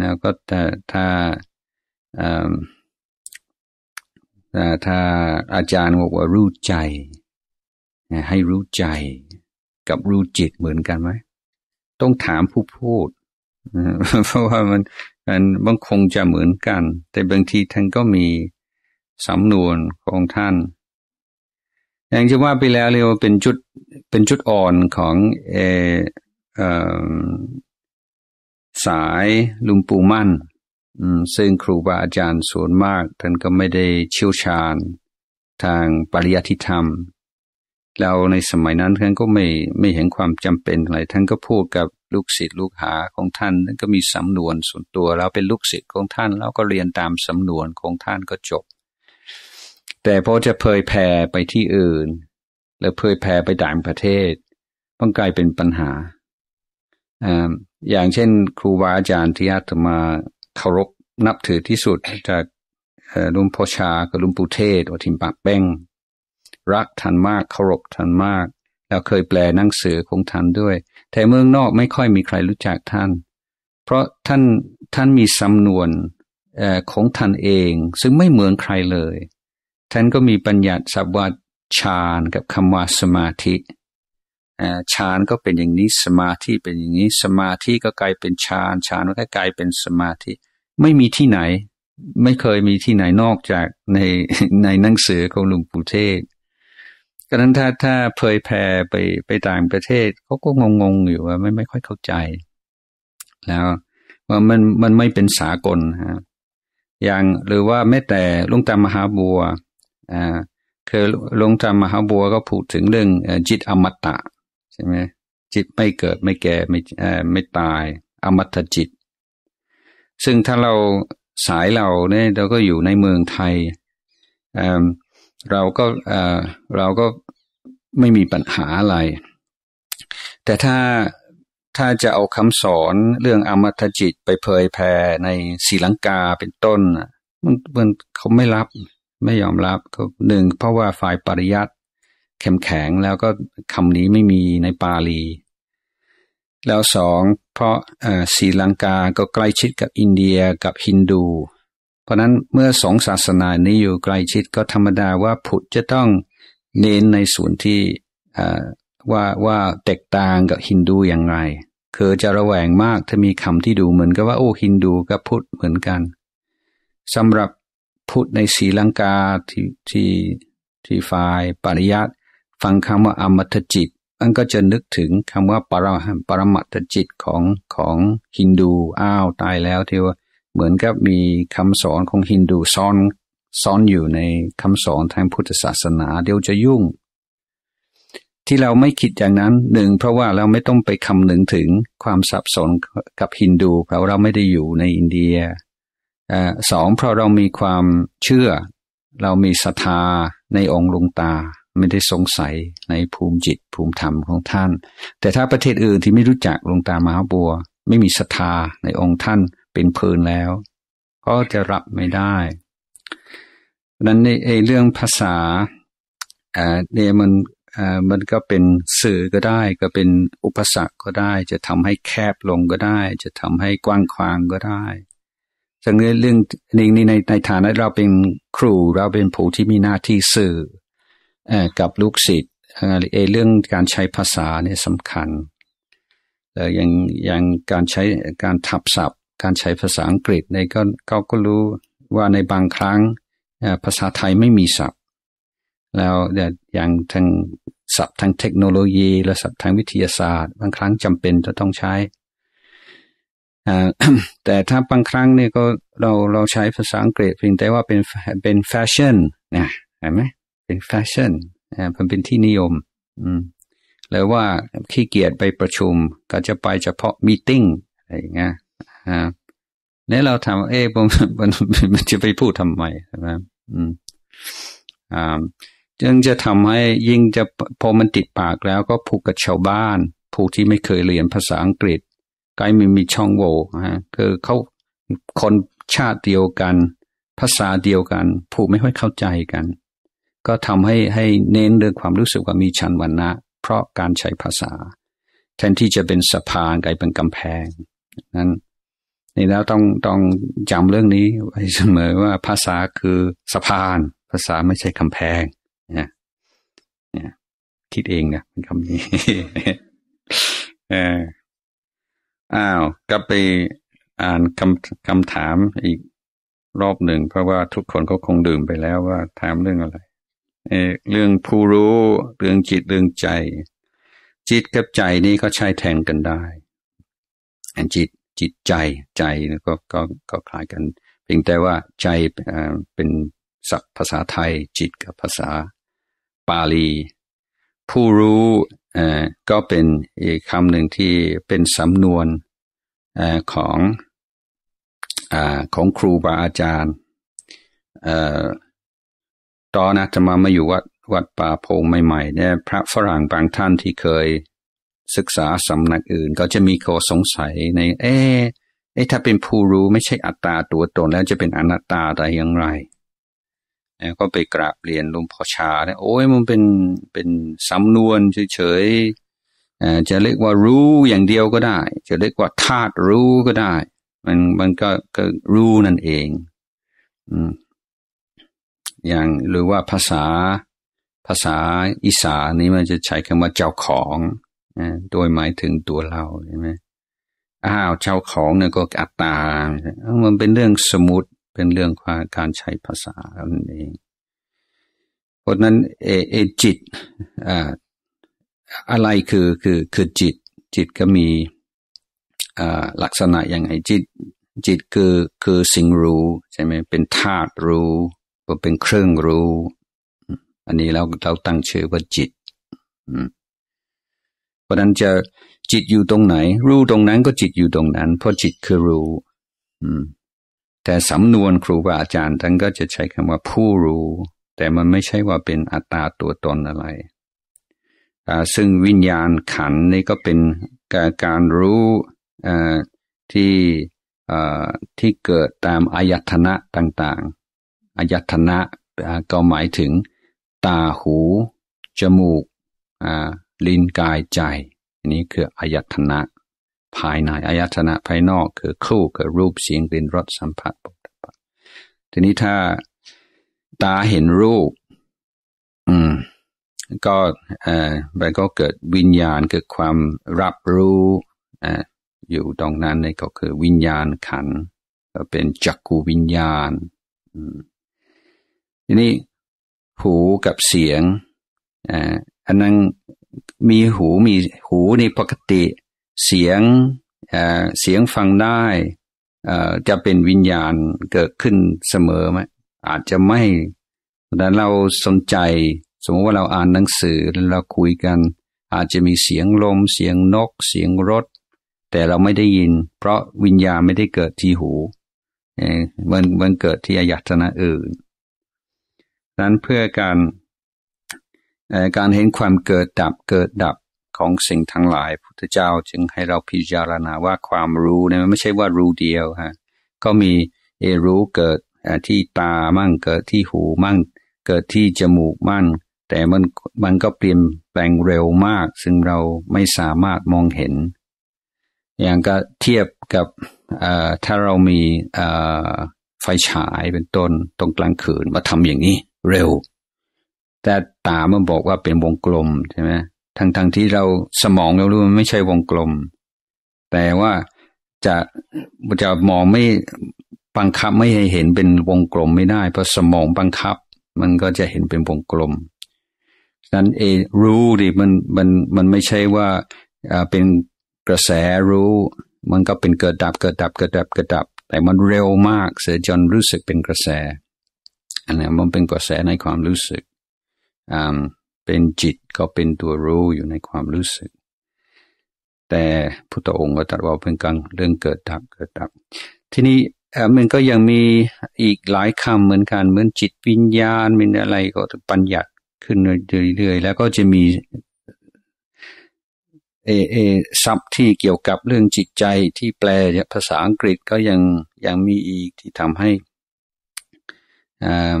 นะก็แต่ถ้าถ้าอาจารย์บอกว่ารู้ใจ ให้รู้ใจกับรู้จิตเหมือนกันไหมต้องถามผู้พูดเพราะว่ามันมันบางคงจะเหมือนกัน แต่บางทีท่านก็มีสำนวนของท่าน อย่างที่ว่าไปแล้วเรียกว่าเป็นจุดเป็นจุดอ่อนของ เออสายลุมปูมั่นซึ่งครูบาอาจารย์ส่วนมาก ท่านก็ไม่ได้เชี่ยวชาญทางปริยัติธรรมเราในสมัยนั้นท่านก็ไม่ไม่เห็นความจำเป็นอะไรท่านก็พูดกับลูกศิษย์ลูกหาของท่านท่านก็มีสำนวนส่วนตัวเราเป็นลูกศิษย์ของท่าน แล้วก็เรียนตามสำนวนของท่านก็จบ แต่พอจะเผยแผ่ไปที่อื่น แล้วเผยแผ่ไปต่างประเทศมันกลายเป็นปัญหาอย่างเช่น ครูบาอาจารย์ที่อาตมาเคารพนับถือที่สุด จากลุงพ่อชากับลุงปูเทศอทิมปากแป้งรักท่านมากเคารพท่านมาก แล้วเคยแปลหนังสือของท่านด้วย แต่เมืองนอกไม่ค่อยมีใครรู้จักท่าน เพราะท่านท่านมีสำนวนของท่านเอง ซึ่งไม่เหมือนใครเลย ท่านก็มีปัญญาสับวัาฌานกับคำว่าสมาธิฌานก็เป็นอย่างนี้สมาธิเป็นอย่างนี้สมาธิก็กลายเป็นฌานฌานก็กลายเป็นสมาธิ ไม่มีที่ไหน ไม่เคยมีที่ไหนนอกจากในในหนังสือของหลวงปู่เทศกระนั้นถ้าถ้าเผยแพร่ไปไปต่างประเทศเขาก็งงงอยู่ว่าไม่ไม่ค่อยเข้าใจ แล้วว่ามันมันไม่เป็นสากลฮะอย่างหรือว่าแม้แต่ลุงตามหาบัว อ่าคือลุงตามหาบัวก็พูดถึงเรื่องจิตอมตะใช่ไหมจิตไม่เกิดไม่แก่ไม่ไม่ตาย อมตะจิต ซึ่งถ้าเราสายเราเนี่ยเราก็อยู่ในเมืองไทยเราก็เราก็ไม่มีปัญหาอะไร แต่ถ้าถ้าจะเอาคำสอนเรื่องอมตะจิตไปเผยแพร่ในศรีลังกาเป็นต้นมันมันเขาไม่รับไม่ยอมรับหนึ่งเพราะว่าฝ่ายปริยัติข้มแข็งแล้วก็คำนี้ไม่มีในปาลีแล้วสองเพราะศรีลังกาก็ใกล้ชิดกับอินเดียกับฮินดูราะนั้นเมื่อสองศาสนานี้อยู่ใกล้ชิดก็ธรรมดาว่าผุดจะต้องเน้นในส่วนที่ว่าว่าแตกต่างกับฮินดูอย่างไรคือจะระแวงมากถ้ามีคำที่ดูเหมือนกับว่า โอ้ฮินดูกับพุทธเหมือนกันสำหรับพุทธในศีลังกาที่ที่ที่ฝ่ายปริยัติฟังคำว่าอมตะจิตอันก็จะนึกถึงคำว่าปรปรมัตจิตของของฮินดูอ้าวตายแล้วที่ว่าเหมือนกับมีคำสอนของฮินดูซ้อนซ้อนอยู่ในคำสอนทางพุทธศาสนาเดี๋ยวจะยุ่ง ที่เราไม่คิดอย่างนั้นหนึ่งเพราะว่าเราไม่ต้องไปคำนึงถึงความสับสน กับฮินดู เพราะเราไม่ได้อยู่ในอินเดียอสองเพราะเรามีความเชื่อเรามีศรัทธาในองค์ลงตา ไม่ได้สงสัยในภูมิจิตภูมิธรรมของท่าน แต่ถ้าประเทศอื่นที่ไม่รู้จักลงตามหาบัว ไม่มีศรัทธาในองค์ท่านเป็นพื้นแล้ว ก็จะรับไม่ได้นั้นในเรื่องภาษาเนี่ยมันมันก็เป็นสื่อก็ได้ ก็เป็นอุปสรรคก็ได้ จะทำให้แคบลงก็ได้ จะทำให้กว้างขวางก็ได้นึ้งเรื่องนี้ในในฐานะเราเป็นครูเราเป็นผู้ที่มีหน้าที่สื่อกับลูกศิษย์เรื่องการใช้ภาษาเนี่ยสำคัญอย่างอย่างการใช้การทับศัพท์การใช้ภาษาอังกฤษในก็เขาก็รู้ว่าในบางครั้งภาษาไทยไม่มีศัพท์ แล้วอย่างทางศัพท์ทางเทคโนโลยีและศัพท์ทางวิทยาศาสตร์ บางครั้งจำเป็นจะต้องใช้แต่ถ้าบางครั้งนี่ก็เราเราใช้ภาษาอังกฤษเพียงแต่ว่าเป็นเป็นแฟชั่นนะเห็นไหมเป็นแฟชั่นมันเป็นที่นิยมอืมแล้วว่าขี้เกียจไปประชุมก็จะไปเฉพาะมีติ้งอะไรงเงี้ยครแล้วเราถามเอ๊ะผมมันมันจะไปพูดทำไมใช่ไหมอืมอ่าจึงจะทำให้ยิ่งจะพอมันติดปากแล้ว ก็ผูกกับชาวบ้าน ผู้ที่ไม่เคยเรียนภาษาอังกฤษกลายมีมีช่องโหว่ฮะ คือเขาคนชาติเดียวกัน ภาษาเดียวกันผู้ไม่ค่อยเข้าใจกัน ก็ทำให้ให้เน้นเรื่องความรู้สึกว่ามีชันวันนะเพราะการใช้ภาษา แทนที่จะเป็นสะพานกลายเป็นกำแพงนั้นนี่แล้วต้องต้องจำเรื่องนี้ไว้เสมอว่าภาษาคือสะพาน ภาษาไม่ใช่กำแพงนะนะคิดเองนะคำนี้เอออ้าวก็ไปอ่านคำคำถามอีกรอบหนึ่งเพราะว่าทุกคนก็คงดื่มไปแล้วว่า ถามเรื่องอะไรเออเรื่องผู้รู้เรื่องจิต เรื่องใจ จิตกับใจนี่ก็ใช้แทงกันได้จิตจิตใจใจก็ก็ก็คล้ายกันเพียงแต่ว่าใจเป็นศัพท์ภาษาไทยจิตกับภาษาปาลีผู้รู้ก็เป็นอีกคำหนึ่งที่เป็นสำนวนอของอของครูบาอาจารย์ตอนอาตมามาอยู่วัดวัดป่าพงใหม่ๆเนี่ยพระฝรั่งบางท่านที่เคยศึกษาสำนักอื่นก็จะมีข้อสงสัยใน เอ๊เอถ้าเป็นผู้รู้ไม่ใช่อัตตาตัวตน แล้วจะเป็นอนัตตาได้อย่างไร แล้ว ก็ไปกราบเรียนหลวงพ่อชาเนี่ยโอ้ยมันเป็นเป็นสำนวนเฉยๆจะเรียกว่ารู้อย่างเดียวก็ได้ จะเรียกว่าธาตุรู้ก็ได้ มันมันก็ก็รู้นั่นเองอย่างหรือว่าภาษาภาษาอีสานนี้มันจะใช้คำว่าเจ้าของโดยหมายถึงตัวเราใช่ไหมอ้าวเจ้าของเนี่ยก็อัตตา มันเป็นเรื่องสมุดเป็นเรื่องควาการใช้ภาษาันเองเพราะนั้นเอเอจิตอะไรคือคือคือจิต จิตก็มีลักษณะอย่างไงจิต จิตคือคือสิ่งรู้ใช่ไหมเป็นธาตุรู้เป็นเครื่องรู้ อันนี้เราเราตั้งชื่อว่าจิต อืมราะนั้นจะจิตอยู่ตรงไหน รู้ตรงนั้นก็จิตอยู่ตรงนั้น เพราะจิตคือรู้แต่สำนวนครูบาอาจารย์ท่านก็จะใช้คำว่าผู้รู้ แต่มันไม่ใช่ว่าเป็นอัตตาตัวตนอะไรซึ่งวิญญาณขันนี่ก็เป็นการรู้ที่ที่เกิดตามอายตนะต่างๆอายตนะก็หมายถึงตาหู จมูกลิ้นกายใจอันนี้คืออายตนะภายในอายตนะภายนอกคือคู่กับรูปเสียงกลิ่นรสสัมผัส ทีนี้ถ้าตาเห็นรูป อืม ก็เอ่อมันก็เกิดวิญญาณเกิดความรับรู้อ่าอยู่ตรงนั้นนี่ก็คือวิญญาณขันก็เป็นจักกูวิญญาณทีนี้หูกับเสียงอันนั้นมีหูมีหูในปกติ เสียงเสียงฟังได้จะเป็นวิญญาณเกิดขึ้นเสมอไหมอาจจะไม่แต่เราสนใจสมมติว่าเราอ่านหนังสือเราคุยกัน อาจจะมีเสียงลม เสียงนกเสียงรถ แต่เราไม่ได้ยิน เพราะวิญญาณไม่ได้เกิดที่หูมันมันเกิดที่อายตนะอื่นนั้นเพื่อการการเห็นความเกิดดับเกิดดับของสิ่งทั้งหลาย พุทธเจ้าจึงให้เราพิจารณาว่าความรู้เนี่ยไม่ใช่ว่ารู้เดียวฮะก็มีเอรู้เกิดที่ตามั่งเกิดที่หูมั่ง เกิดที่จมูกมั่งแต่มันมันก็เปลี่ยนแปลงเร็วมาก ซึ่งเราไม่สามารถมองเห็น อย่างก็เทียบกับถ้าเรามีไฟฉายเป็นต้นตรงกลางคืนมาทำอย่างนี้ เร็วแต่ตา มันบอกว่าเป็นวงกลมใช่ไหมทั้งทังที่เราสมองเรารู้มันไม่ใช่วงกลม แต่ว่าจะจะมองไม่บังคับไม่ให้เห็นเป็นวงกลมไม่ได้ เพราะสมองบังคับ มันก็จะเห็นเป็นวงกลม ฉะนั้นเอรู้ดิมันมันมันไม่ใช่ว่า เป็นกระแสรู้ มันก็เป็นเกิดดับเกิดดับเกิดดับเกิดดับ แต่มันเร็วมากเสียจนรู้สึกเป็นกระแส อันนี้มันเป็นกระแสในความรู้สึกเป็นจิตก็เป็นตัวรู้อยู่ในความรู้สึก แต่พุทธองค์ก็ตรัสว่าเป็นกลางเรื่องเกิดดับเกิดดับ ทีนี้มันก็ยังมีอีกหลายคำเหมือนกันเหมือนจิตวิญญาณเันอะไรก็ปัญญัติขึ้นเรื่อยๆ แล้วก็จะมีเอเอซับที่เกี่ยวกับเรื่องจิตใจที่แปลภาษาอังกฤษก็ยังยังมีอีกที่ทำให้อ่า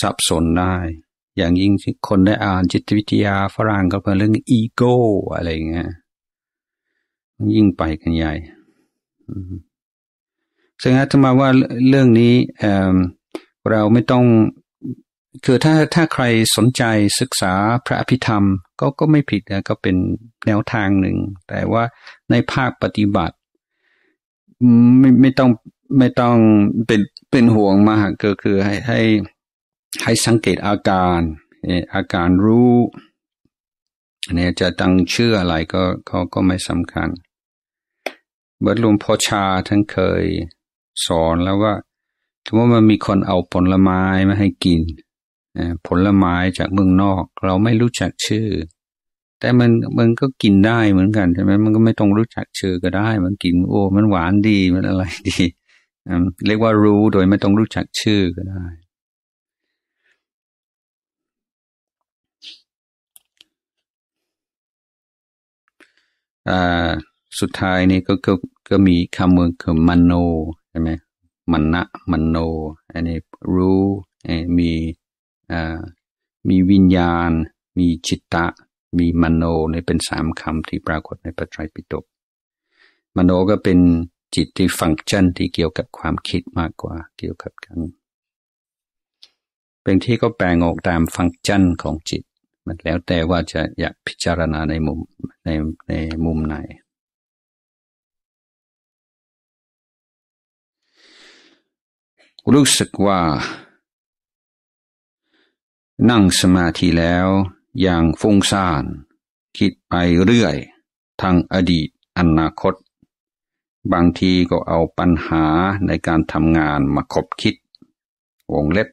สับสนได้ อย่างยิ่งคนได้อ่านจิตวิทยาฝรั่งก็เป็นเรื่องอีโก้อะไรเงี้ยยิ่งไปกันใหญ่ซึ่ง้ามาว่าเรื่องนี้เเราไม่ต้องคือถ้าถ้าใครสนใจศึกษาพระอภิธรรมก็ก็ไม่ผิดนะก็เป็นแนวทางหนึ่ง แต่ว่าในภาคปฏิบัติ ไม่ไม่ต้องไม่ต้องเป็นเป็นห่วงมากก็คือให้ให้ให้สังเกตอาการ อาการรู้เนี่ยจะตั้งชื่ออะไรก็เขาก็ไม่สำคัญเบิร์ตลุมพอชาท่านเคยสอนแล้วว่าถ้าว่ามันมีคนเอาผลไม้มาให้กินผลไม้จากเมืองนอก เราไม่รู้จักชื่อ แต่มันมันก็กินได้เหมือนกันใช่ไหมมันก็ไม่ต้องรู้จักชื่อก็ได้ มันกิน โอ้มันหวานดีมันอะไรดี เรียกว่ารู้โดยไม่ต้องรู้จักชื่อก็ได้สุดท้ายนี่ก็ก็ก็มีคำเมืองคือมันโนใช่ไหมมันะมันโนอันนี้รู้มีมีวิญญาณ มีจิตตะ มีมโนเนี่ยเป็นสามคำที่ปรากฏในปัจจัยปิฎกมโนก็เป็นจิตที่ฟังก์ชันที่เกี่ยวกับความคิดมากกว่าเกี่ยวกับกันเป็นที่ก็แปลงออกตามฟังก์ชันของจิตมันแล้วแต่ว่าจะอยากพิจารณาในมุมในในมุมไหน รู้สึกว่านั่งสมาธิแล้วอย่างฟุ้งซ่าน คิดไปเรื่อยทางอดีตอนาคต บางทีก็เอาปัญหาในการทำงานมาคบคิด วงเล็บ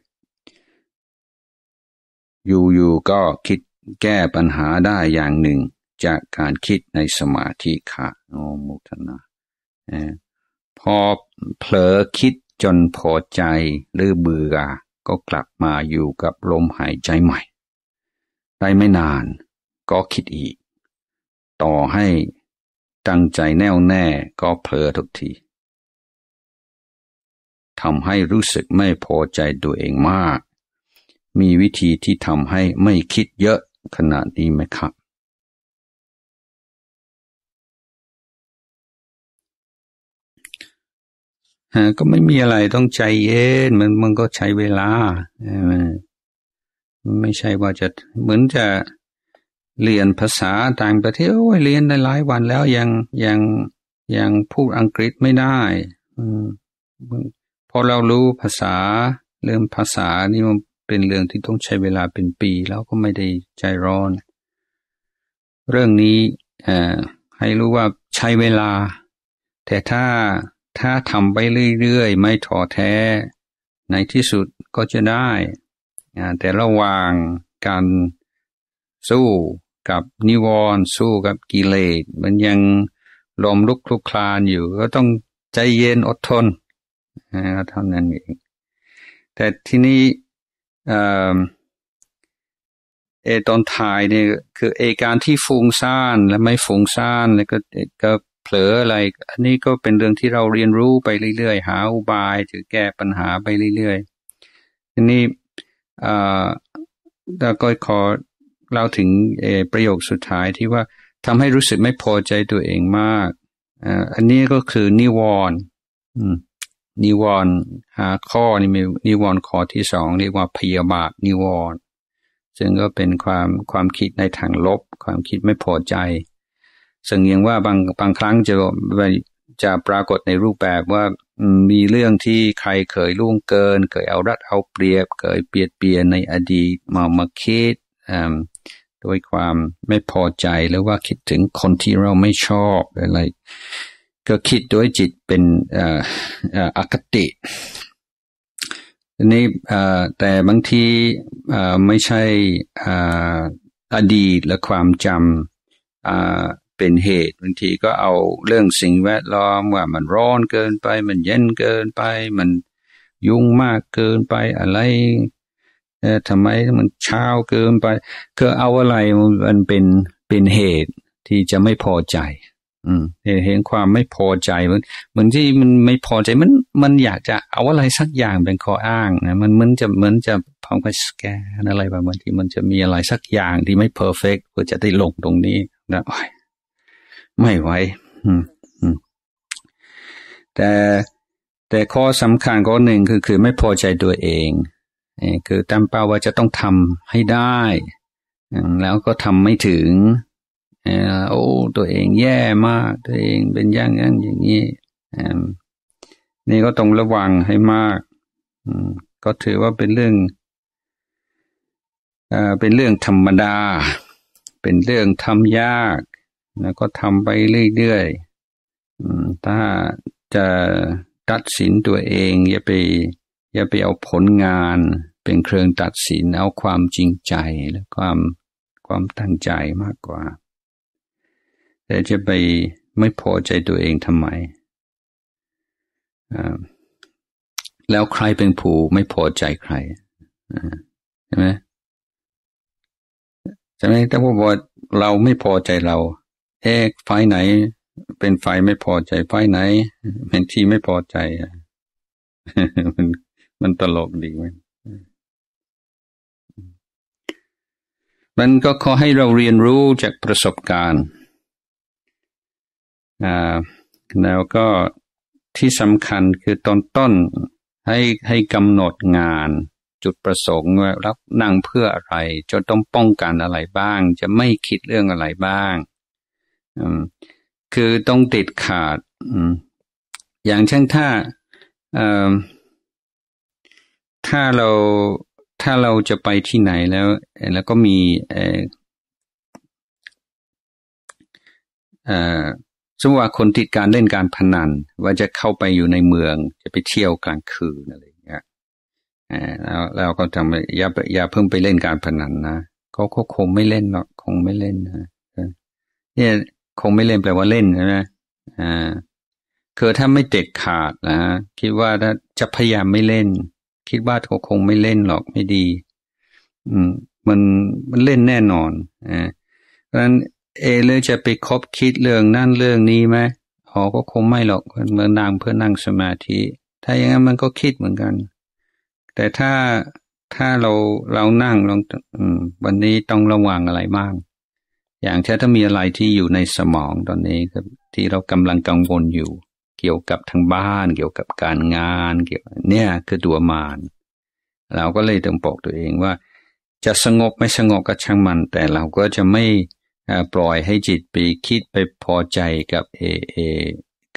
อยู่ๆ ก็คิดแก้ปัญหาได้อย่างหนึ่งจากการคิดในสมาธิค่ะโอมุทนาพอเผลอคิดจนพอใจหรือเบื่อ ก็กลับมาอยู่กับลมหายใจใหม่ ได้ไม่นานก็คิดอีก ต่อให้ตั้งใจแน่วแน่ก็เผลอทุกที ทำให้รู้สึกไม่พอใจตัวเองมากมีวิธีที่ทำให้ไม่คิดเยอะขนาดนี้ไหมครับก็ไม่มีอะไรต้องใจเย็นมันมันก็ใช้เวลาไม่ใช่ว่าจะ เหมือนจะ เรียนภาษาต่างประเทศโอ้ยเรียนได้หลายวันแล้ว ยังยังยังพูดอังกฤษไม่ได้พอเรารู้ภาษา เริ่มภาษานี่มันเป็นเรื่องที่ต้องใช้เวลาเป็นปีแล้วก็ไม่ได้ใจร้อน เรื่องนี้ให้รู้ว่าใช้เวลา แต่ถ้าถ้าทำไปเรื่อยๆไม่ถอแท้ในที่สุดก็จะได้แต่ระหว่างการสู้กับนิวรณ์สู้กับกิเลสมันยังลมลุกคลุกคลานอยู่ก็ต้องใจเย็นอดทนเท่านั้นเองแต่ที่นี้เอตอนถ่ายเนี่ยคือเอการที่ฟุ้งซ่านและไม่ฟุ้งซ่านแล้วก็ก็เผลออะไร อันนี้ก็เป็นเรื่องที่เราเรียนรู้ไปเรื่อยๆหาอุบายถือแก้ปัญหาไปเรื่อยๆทีนี้เราก็ขอเล่าถึงประโยคสุดท้ายที่ว่าทำให้รู้สึกไม่พอใจตัวเองมากอันนี้ก็คือนิวรณ์นิวรณ์ห้าข้อนี่มีนิวรณ์ข้อที่สองเรียกว่าพยาบาทนิวรณ์ซึ่งก็เป็นความความคิดในทางลบความคิดไม่พอใจซึ่งอยังว่าบางบางครั้งจะจะปรากฏในรูปแบบว่ามีเรื่องที่ใครเคยล่วงเกินเคยเอารัดเอาเปรียบเคยเปลียดเปียนในอดีตมามาคิดด้วยความไม่พอใจหรือว่าคิดถึงคนที่เราไม่ชอบอะไรก็คิดด้วยจิตเป็นอคติ นี่แต่บางทีไม่ใช่อดีตและความจำเป็นเหตุบางทีก็เอาเรื่องสิ่งแวดล้อม ว่ามันร้อนเกินไป มันเย็นเกินไป มันยุ่งมากเกินไปอะไรทำไมมันเช้าเกินไปก็เอาอะไรมันเป็นเป็นเหตุที่จะไม่พอใจเห็นความไม่พอใจมนเหมือนที่มันไม่พอใจ มันมันอยากจะเอาอะไรสักอย่างเป็นข้ออ้างนะมันเหมือนจะเหมือนจะพังไมกสแกนอะไรแบบบางทีมันจะมีอะไรสักอย่างที่ไม่เพอร์เฟกต์เพื่อจะได้ลงตรงนี้นะไม่ไหวแต่แต่ข้อสำคัญข้อหนึ่งคือ คือไม่พอใจตัวเองคือตั้งเป้าว่าจะต้องทำให้ได้ แล้วก็ทำไม่ถึงโอ้ตัวเองแย่มาก ตัวเองเป็นอย่างนั้นอย่างนี้นี่ก็ต้องระวังให้มากก็ถือว่าเป็นเรื่องเป็นเรื่องธรรมดา เป็นเรื่องทำยาก แล้วก็ทำไปเรื่อยๆถ้าจะตัดสินตัวเองอย่าไป อย่าไปเอาผลงาน เป็นเครื่องตัดสินเอาความจริงใจและความความตั้งใจมากกว่าแต่จะไปไม่พอใจตัวเองทำไม แล้วใครเป็นผู้ไม่พอใจใครใช่ไหมใช่ไหมถ้าพูกว่าเราไม่พอใจเราเอ๊ะฝ่ายไหน เป็นฝ่ายไม่พอใจฝ่ายไหนเป็นที่ไม่พอใจ มัน มันตลกดีไหมมันก็ขอให้เราเรียนรู้จากประสบการณ์แล้วก็ที่สำคัญคือตอนต้นให้ให้กำหนดงาน จุดประสงค์ว่ารับนั่งเพื่ออะไร จะต้องป้องกันอะไรบ้าง จะไม่คิดเรื่องอะไรบ้าง คือต้องติดขาดอย่างเช่นถ้าถ้าเราถ้าเราจะไปที่ไหนแล้วแล้วก็มีสมมติว่าคนติดการเล่นการพนันว่าจะเข้าไปอยู่ในเมืองจะไปเที่ยวกลางคืนอะไรเงี้ยแล้วเราก็ทำอย่าอย่าเพิ่งไปเล่นการพนันนะเขาก็คงไม่เล่นหรอก คงไม่เล่นนะเนี่ยคงไม่เล่นแปลว่าเล่นใช่ไหมอ่าคือถ้าไม่เด็ดขาดนะคิดว่าถ้าจะพยายามไม่เล่น คิดว่าเขาคงไม่เล่นหรอกไม่ดี อืมมันมันเล่นแน่นอนอ่าเพราะฉะนั้นเอเลือจะไปคบคิดเรื่องนั่นเรื่องนี้ไหมอ๋อก็คงไม่หรอกเมื่อนั่งเพื่อนั่งสมาธิ ถ้าอย่างนั้นมันก็คิดเหมือนกัน แต่ถ้าถ้าเราเรานั่งลองวันนี้ต้องระวังอะไรบ้าง อย่างเช่นถ้ามีอะไรที่อยู่ในสมองตอนนี้ ที่เรากำลังกังวลอยู่ เกี่ยวกับทางบ้าน เกี่ยวกับการงานเกี่ยวเนี่ย คือตัวมารเราก็เลยต้องบอกตัวเองว่า จะสงบไม่สงบก็ช่างมัน แต่เราก็จะไม่ปล่อยให้จิตไปคิดไปพอใจกับเอเอ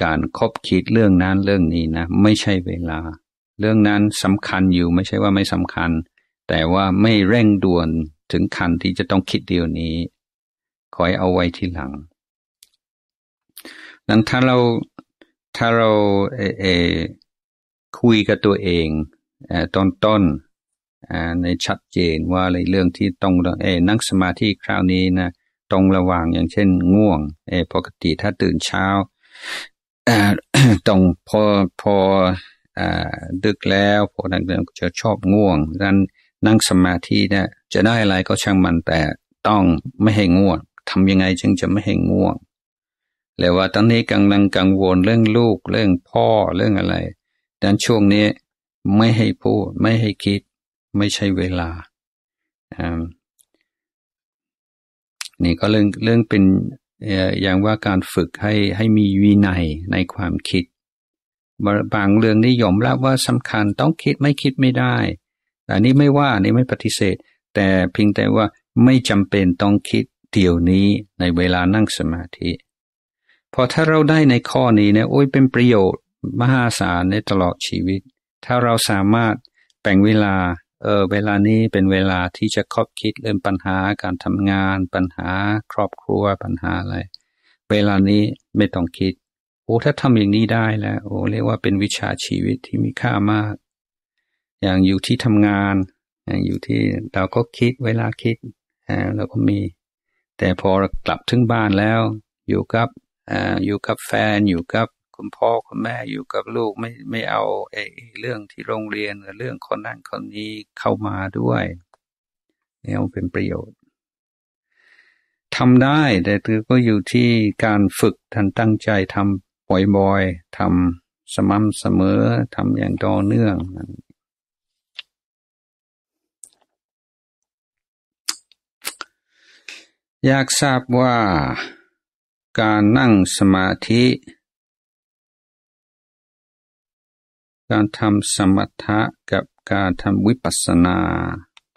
การคบคิดเรื่องนั้นเรื่องนี้นะ ไม่ใช่เวลา เรื่องนั้นสำคัญอยู่ไม่ใช่ว่าไม่สำคัญ แต่ว่าไม่เร่งด่วนถึงขั้นที่จะต้องคิดเดี๋ยวนี้คอยเอาไว้ทีหลังหลังถ้าเราถ้าเราเอเอคุยกับตัวเองอตอนต้นในชัดเจนว่าอะไรเรื่องที่ต้องเอนั่งสมาธิคราวนี้นะตรงระหว่างอย่างเช่น ง่วง เอปกติถ้าตื่นเช้าตรงพอพอดึกแล้วพอนั้นจะชอบง่วงดังนั่งสมาธิเนี่ยจะได้อะไรก็ช่างมัน แต่ต้องไม่ให้ง่วงทำยังไงจึงจะไม่ให้ง่วงแล้วว่าตอนนี้กำลัง กังวลเรื่องลูกเรื่องพ่อเรื่องอะไรดังช่วงนี้ไม่ให้พูด ไม่ให้คิดไม่ใช่เวลานี่ก็เรื่องเรื่องเป็นอย่างว่าการฝึกให้ให้มีวินัยในความคิดบางเรื่องนี่ยอมรับว่าสำคัญต้องคิดไม่คิดไม่ได้ แต่นี้ไม่ว่านี่ไม่ปฏิเสธ แต่เพียงแต่ว่าไม่จำเป็นต้องคิดเดี๋ยวนี้ในเวลานั่งสมาธิพอถ้าเราได้ในข้อนี้เนี่ยโอ้ยเป็นประโยชน์มหาศาลในตลอดชีวิต ถ้าเราสามารถแบ่งเวลาเออเวลานี้เป็นเวลาที่จะคบคิดเรื่องปัญหาการทำงานปัญหาครอบครัวปัญหาอะไรเวลานี้ไม่ต้องคิดโอ้ถ้าทำอย่างนี้ได้แล้วโอ้เรียกว่าเป็นวิชาชีวิตที่มีค่ามาก อย่างอยู่ที่ทำงาน อย่างอยู่ที่เราก็คิดเวลาคิดอ่าเราก็มี แต่พอกลับถึงบ้านแล้ว อยู่กับออยู่กับแฟนอยู่กับคุณพ่อ คุณแม่อยู่กับลูกไม่ไม่เอาเอเรื่องที่โรงเรียนหรือเรื่องคนนั่นคนนี้เข้ามาด้วยเนี่ยเป็นประโยชน์ทำได้แต่ถือก็อยู่ที่การฝึกท่านตั้งใจทำบ่อยๆทำสม่ำเสมอทำอย่างต่อเนื่องอยากทราบว่าการนั่งสมาธิการทำสมถะกับการทำวิปัสสนา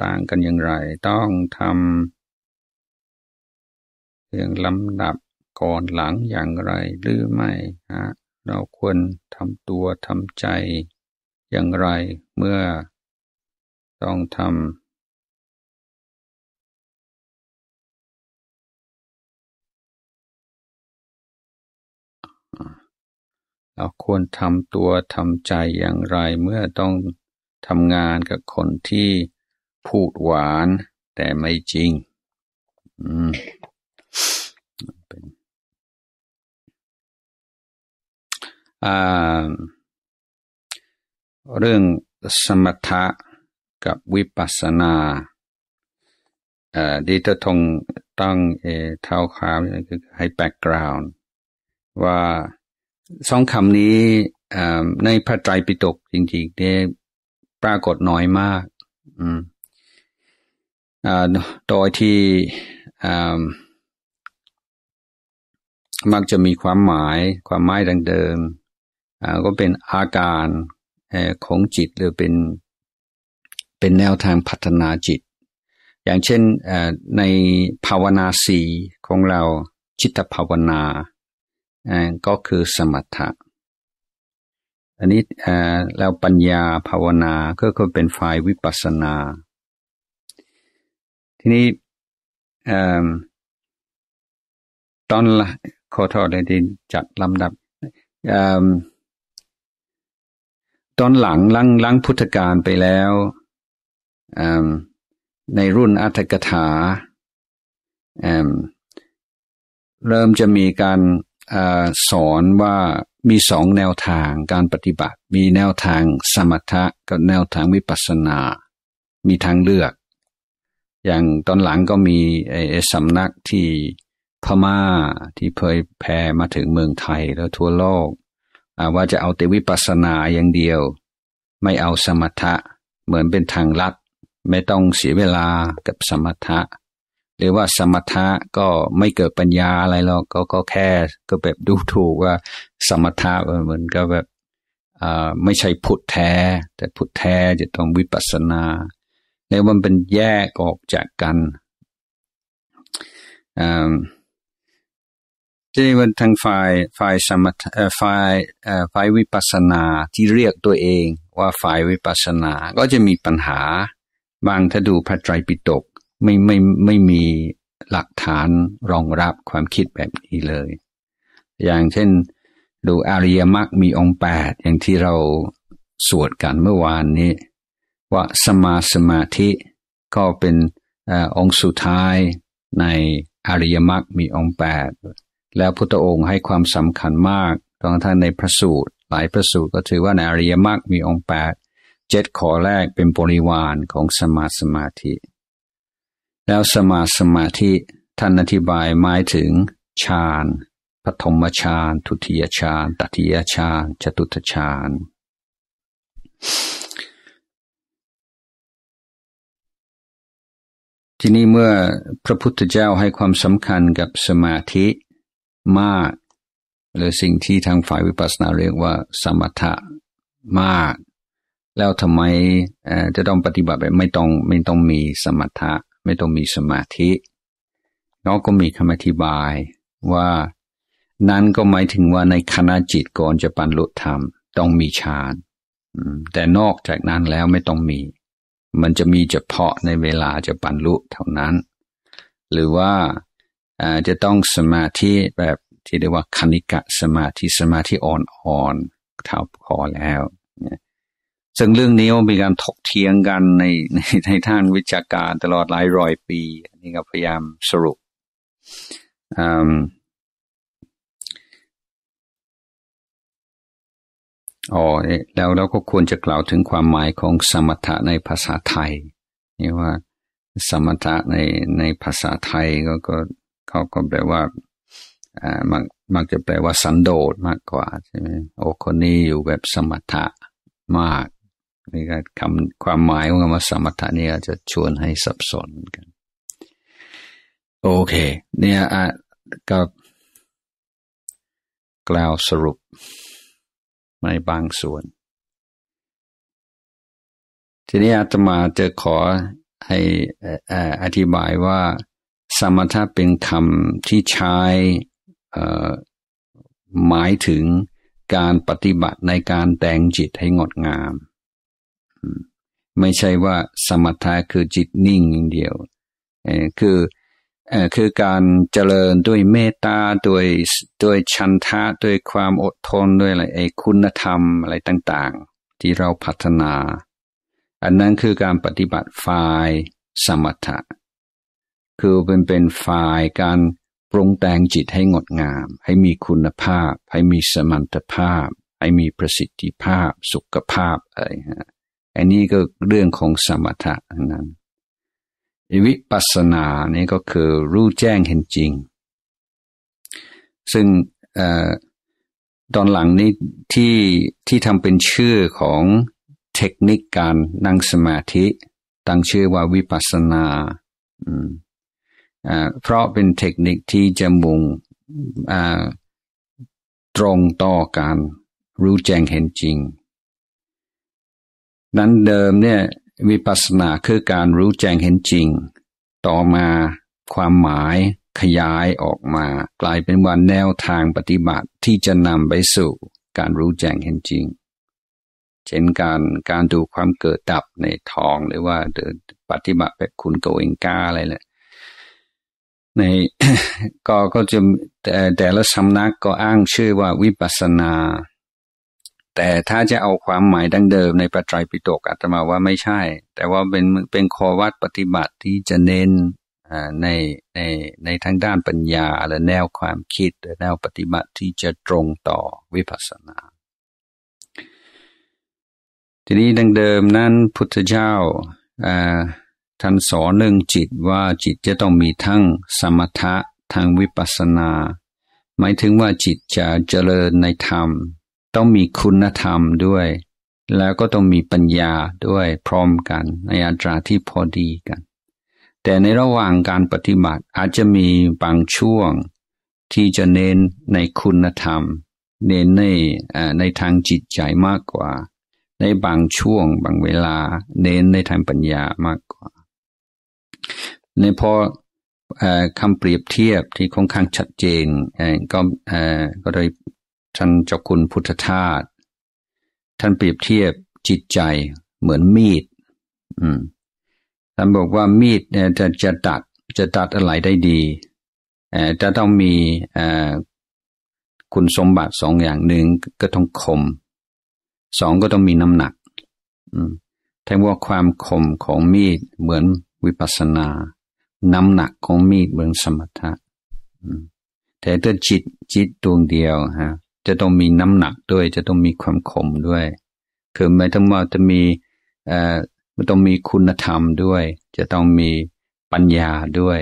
ต่างกันอย่างไร ต้องทำ เรื่องลำดับก่อนหลังอย่างไรหรือไม่ฮะเราควรทำตัวทำใจอย่างไรเมื่อต้องทำเราควรทำตัวทำใจอย่างไร เมื่อต้องทำงานกับคนที่พูดหวาน แต่ไม่จริงอืมเอ่าเรื่องสมถะกับวิปัสสนาดีเอร์ทงตั้งเท้าขาวนี่คือให้แบ็กกราวน์ว่าสองคำนี้ในพระไตรปิฎกจริงๆเนี่ยปรากฏน้อยมาก อืมโดยที่มักจะมีความหมาย ความหมายดังเดิมก็เป็นอาการของจิตหรือเป็นเป็นแนวทางพัฒนาจิต อย่างเช่นในภาวนาสีของเราจิตภาวนาก็คือสมถะ อันนี้แล้วปัญญาภาวนาก็คือเป็นฝ่ายวิปัสสนา ทีนี้ตอนละขอโทษเลยที่จัดลำดับตอนหลังลังลังพุทธการไปแล้วในรุ่นอัตถกถาเริ่มจะมีการสอนว่ามีสองแนวทางการปฏิบัติ มีแนวทางสมถะกับแนวทางวิปัสสนา มีทางเลือก อย่างตอนหลังก็มีไอ้สำนักที่พมา่าที่เผยแพร่มาถึงเมืองไทยแล้วทั่วโลก ว่าจะเอาแต่วิปัสสนาอย่างเดียว ไม่เอาสมถะเหมือนเป็นทางลัด ไม่ต้องเสียเวลากับสมถะหรือว่าสมถะก็ไม่เกิดปัญญาอะไรหรอก ก็ก็แค่ก็แบบดูถูกว่าสมถะเหมือนก็แบบไม่ใช่พุทธแท้ แต่พุทธแท้จะต้องวิปัสสนาแล้วมันเป็นแยกออกจากกันที่มันทางฝ่ายฝ่ายสมถะฝ่ายฝ่ายวิปัสสนาที่เรียกตัวเองว่าฝ่ายวิปัสสนาก็จะมีปัญหาบางถ้าดูพระไตรปิฎกไม่ไม่ไม่มีหลักฐานรองรับความคิดแบบนี้เลย อย่างเช่นดูอริยมรรคมีองค์แปดอย่างที่เราสวดกันเมื่อวานนี้ ว่าสมาสมาธิก็เป็นอองค์สุดท้ายในอริยมรรคมีองค์แปดแล้วพุทธองค์ให้ความสำคัญมากตอนท่านในพระสูตรหลายพระสูตรก็ถือว่าในอริยมรรคมีองค์แปดเจ็ดข้อแรกเป็นบริวารของสมาสมาธิแล้วสมาสมาธิ ท่านอธิบายหมายถึงฌาน ปฐมฌาน ทุติยฌานตติยฌานจตุตฌาน ทีนี้เมื่อพระพุทธเจ้าให้ความสำคัญกับสมาธิมาก หรือสิ่งที่ทางฝ่ายวิปัสสนาเรียกว่าสมถะมาก แล้วทำไมจะต้องปฏิบัติแบบไม่ต้องไม่ต้องมีสมถะไม่ต้องมีสมาธิน้องก็มีคำอธิบายว่านั้นก็หมายถึงว่าในคณะจิตก่อนจะบรรลุธรรมต้องมีฌานแต่นอกจากนั้นแล้วไม่ต้องมี มันจะมีเฉพาะในเวลาจะบรรลุเท่านั้น หรือว่าจะต้องสมาธิแบบ ที่เรียกว่าคณิกะสมาธิสมาธิอ่อนๆเท่าพอแล้วซึ่งเรื่องนี้มีการถกเถียงกันในในในท่านวิชาการตลอดหลายร้อยปีนี่ก็พยายามสรุปอ๋อแล้วเราก็ควรจะกล่าวถึงความหมายของสมถะในภาษาไทยนี่ว่าสมถะในในภาษาไทยก็ก็เขาก็แปลว่าอ่ามักมักจะแปลว่าสันโดษมากกว่าใช่ไหมโอ้คนนี้อยู่แบบสมถะมากนี่ก็คำความหมายของคำว่าสมถะนี่อาจจะชวนให้สับสนกัน โอเค เนี่ยอ่ะก็กล่าวสรุปในบางส่วน ทีนี้อาตมาจะขอให้อธิบายว่าสมถะเป็นคำที่ใช้หมายถึงการปฏิบัติในการแต่งจิตให้งดงามไม่ใช่ว่าสมถะคือจิตนิ่ง อย่างเดียว คือคือการเจริญด้วยเมตตาด้วยด้วยชันทะด้วยความอดทนด้วยอะไรไอ้คุณธรรมอะไรต่างๆ ที่เราพัฒนา อันนั้นคือการปฏิบัติฝ่ายสมถะ คือเป็นเป็นฝ่าย การปรุงแต่งจิตให้งดงาม ให้มีคุณภาพ ให้มีสมรรถภาพ ให้มีประสิทธิภาพ สุขภาพอะไรฮะอันนี้ก็เรื่องของสมถะนั้น วิปัสสนานี่ก็คือรู้แจ้งเห็นจริง ซึ่งอตอนหลังนี้ที่ที่ทำเป็นชื่อของเทคนิคการนั่งสมาธิตั้งชื่อว่าวิปัสสนา เพราะเป็นเทคนิคที่จะมุ่งตรงต่อการ รู้แจ้งเห็นจริงนั้นเดิมเนี่ยวิปัสสนาคือการรู้แจ้งเห็นจริง ต่อมาความหมายขยายออกมา กลายเป็นวันแนวทางปฏิบัติที่จะนำไปสู่การรู้แจ้งเห็นจริง เช่นการการดูความเกิดดับในท้องหรือว่าปฏิบัติแบบคุณโกเองกาอะไรแหละในก็ก็จะแต่แต่ละสำนักก็อ้างชื่อว่าวิปัสนาแต่ถ้าจะเอาความหมายดั้งเดิมในปัจจัยปิฎกอาตมาว่าไม่ใช่ แต่ว่าเป็นเป็นคอวัดปฏิบัติที่จะเน้นในในในทางด้านปัญญาและแนวความคิดและแนวปฏิบัติที่จะตรงต่อวิปัสสนาทีนี้ดังเดิมนั้นพุทธเจ้าท่านสอนเรื่องจิตว่าจิตจะต้องมีทั้งสมถะทางวิปัสสนา หมายถึงว่าจิตจะเจริญในธรรมต้องมีคุณธรรมด้วย แล้วก็ต้องมีปัญญาด้วยพร้อมกัน ในอัตราที่พอดีกัน แต่ในระหว่างการปฏิบัติอาจจะมีบางช่วงที่จะเน้นในคุณธรรม เน้นในในทางจิตใจมากกว่า ในบางช่วงบางเวลาเน้นในทางปัญญามากกว่า ในพอคำเปรียบเทียบที่ค่อนข้างชัดเจนก็ก็ไดยท่านเจ้าคุณพุทธทาส ท่านเปรียบเทียบจิตใจเหมือนมีดอืมท่านบอกว่ามีดเนี่ยจะจะตัดจะตัดอะไรได้ดีจะต้องมีคุณสมบัติสองอย่างหนึ่งก็ต้องคม สองก็ต้องมีน้ำหนักแทนว่าความคมของมีดเหมือนวิปัสสนา น้ำหนักของมีดเหมือนสมถะแต่ถ้าจิตจิตดวงเดียวฮะจะต้องมีน้ำหนักด้วย จะต้องมีความคมด้วย คือไม่ต้องว่าจะมีเอ่อมัต้องมีคุณธรรมด้วย จะต้องมีปัญญาด้วย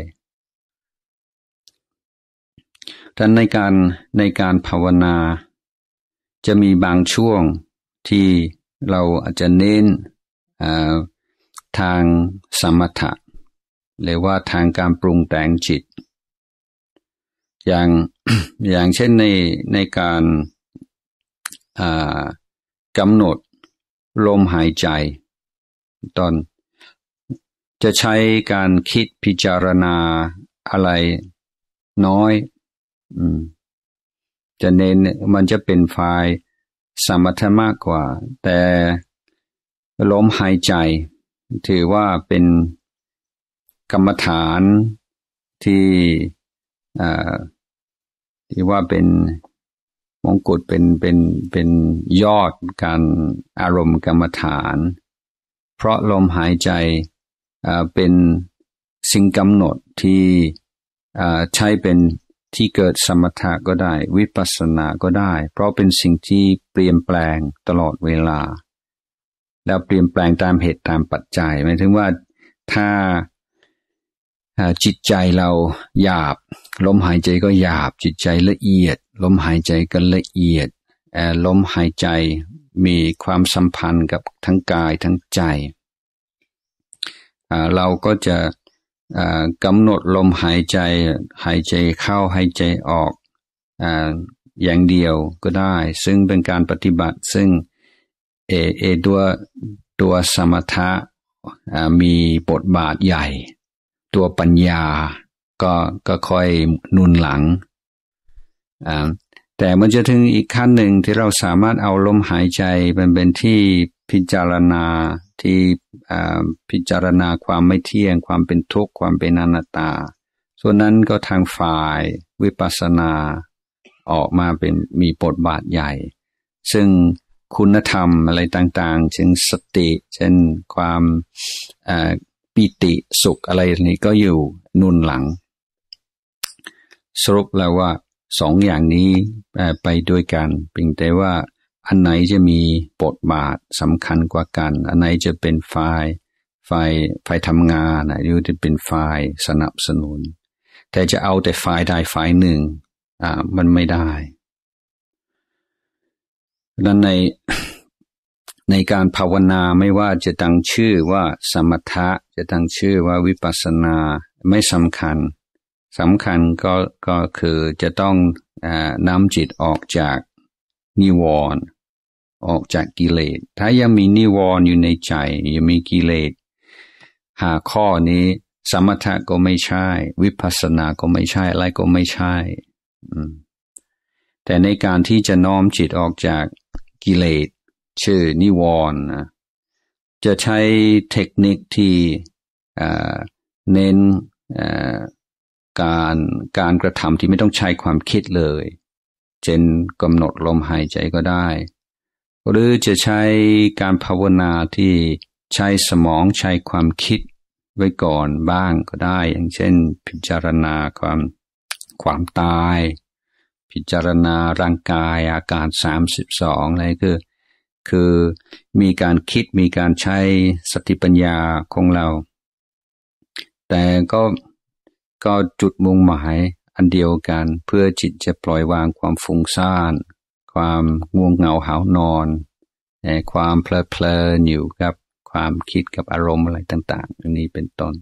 ดังในการในการภาวนา จะมีบางช่วงที่เราอาจจะเน้นทางสมถะหรือว่าทางการปรุงแต่งจิตอย่างอย่างเช่นในในการกำหนดลมหายใจ ตอนจะใช้การคิดพิจารณาอะไรน้อยจะเน้นมันจะเป็นไฟสมรรถมากกว่า แต่ลมหายใจ ถือว่าเป็นกรรมฐานที่ที่ว่าเป็นมงกุฎเป็นเป็นเป็นยอดการอารมณ์กรรมฐาน เพราะลมหายใจเป็นสิ่งกำหนดที่ใช้เป็นที่เกิดสมถะก็ได้วิปัสสนา ก็ได้ เพราะเป็นสิ่งที่เปลี่ยนแปลงตลอดเวลา แล้วเปลี่ยนแปลงตามเหตุตามปัจจัยหมายถึงว่าถ้าจิตใจเราหยาบลมหายใจก็หยาบจิตใจละเอียดลมหายใจก็ละเอียดลมหายใจมีความสัมพันธ์กับทั้งกายทั้งใจ เราก็จะกำหนดลมหายใจหายใจเข้าหายใจออกอย่างเดียวก็ได้ ซึ่งเป็นการปฏิบัติซึ่งเอเอตัวตัวสมถะมีบทบาทใหญ่ตัวปัญญาก็ก็ค่อยนุนหลัง แต่มันจะถึงอีกขั้นหนึ่งที่เราสามารถเอาลมหายใจเป็นเป็นที่พิจารณาที่พิจารณาความไม่เที่ยงความเป็นทุกข์ความเป็นอนัตตา ส่วนนั้นก็ทางฝ่ายวิปัสสนาออกมาเป็นมีบทบาทใหญ่ ซึ่งคุณธรรมอะไรต่างๆเช่นสติเช่นความปิติสุขอะไรนี้ก็อยู่นุ่นหลัง สรุปแล้วว่าสองอย่างนี้ไปด้วยกันเพียงแต่ว่า อันไหนจะมีบทบาทสำคัญกว่ากัน อันไหนจะเป็นฝ่ายฝ่ายฝ่ายทำงานหรือจะเป็นฝ่ายสนับสนุนแต่จะเอาแต่ฝ่ายใดฝ่ายหนึ่งอ่ามันไม่ได้ดังนั้นในในการภาวนาไม่ว่าจะตั้งชื่อว่าสมถะจะตั้งชื่อว่าวิปัสสนาไม่สำคัญสำคัญก็ก็คือจะต้องอนำจิตออกจากนิวรณ์ออกจากกิเลสถ้ายังมีนิวรณ์อยู่ในใจยังมีกิเลสหาข้อนี้ สมถะก็ไม่ใช่ วิปัสสนา ก็ไม่ใช่อะไรก็ไม่ใช่แต่ในการที่จะน้อมจิตออกจากกิเลสชื่อนิวรนะจะใช้เทคนิคที่เน้นการการกระทำที่ไม่ต้องใช้ความคิดเลย เช่นกำหนดลมหายใจก็ได้ หรือจะใช้การภาวนาที่ใช้สมองใช้ความคิดไว้ก่อนบ้างก็ได้ อย่างเช่นพิจารณาความความตาย พิจารณาร่างกายอาการ32อะไรคือคือมีการคิดมีการใช้สติปัญญาของเรา แต่ก็ก็จุดมุ่งหมายอันเดียวกันเพื่อจิตจะปล่อยวางความฟุ้งซ่าน ความง่วงเหงาหานอนแความเพลิดเพลินอยู่กับความคิดกับอารมณ์อะไรต่างๆอันนี้เป็นต้น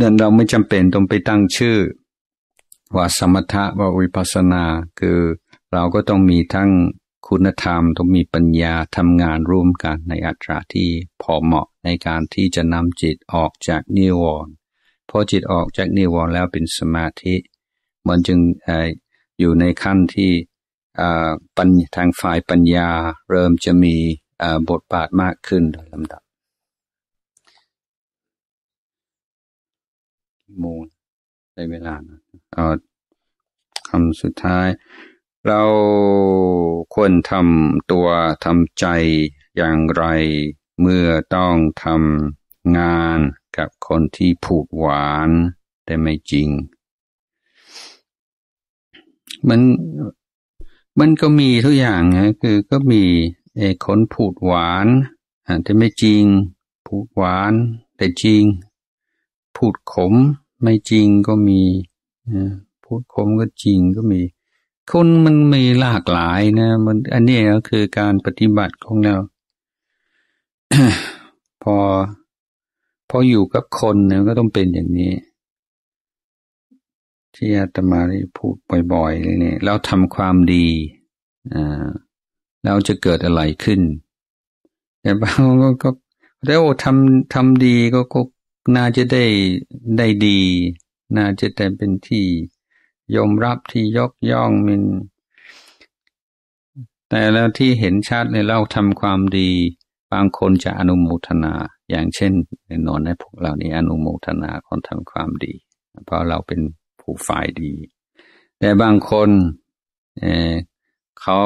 ดัง้นเราไม่จำเป็นต้องไปตั้งชื่อ ว่าสมถะว่าวิปัสสนา คือเราก็ต้องมีทั้งคุณธรรมต้องมีปัญญาทำงานร่วมกันในอัตราที่พอเหมาะในการที่จะนำจิตออกจากนิวรณ์พอจิตออกจากนิวรณ์แล้วเป็นสมาธิมันจึงอยู่ในขั้นที่ปัญทางฝ่ายปัญญาเริ่มจะมีบทบาทมากขึ้นโดยลำดับโมงในเวลานะคำสุดท้ายเราควรทำตัวทำใจอย่างไรเมื่อต้องทำงานกับคนที่ผูกหวานแต่ไม่จริง มันมันก็มีทุกอย่างนะคือก็มีไอ้คนผูดหวานแต่ไม่จริงผูดหวานแต่จริงพูดขมไม่จริงก็มีพูดขมก็จริงก็มีคนมันมีหลากหลายนะ มัน อันนี้ก็คือการปฏิบัติของเราพอพออยู่กับคนเนี่ยก็ต้องเป็นอย่างนี้ ที่อาตมาได้พูดบ่อยๆเลยเนี่ยเราทำความดีอ่าเราจะเกิดอะไรขึ้นแต่บางก็ก็แล้โอ้ทำทำดีก็ก็น่าจะได้ได้ดี น่าจะแต่เป็นที่ยมรับที่ยกย่องมินแต่แล้วที่เห็นชัดในเราทำความดี บางคนจะอนุโมทนา อย่างเช่นในนอนในพวกเรานี้ อนุโมทนาคนทำความดีเพราะเราเป็นผู้ฝ่ายดี แต่บางคนเเขา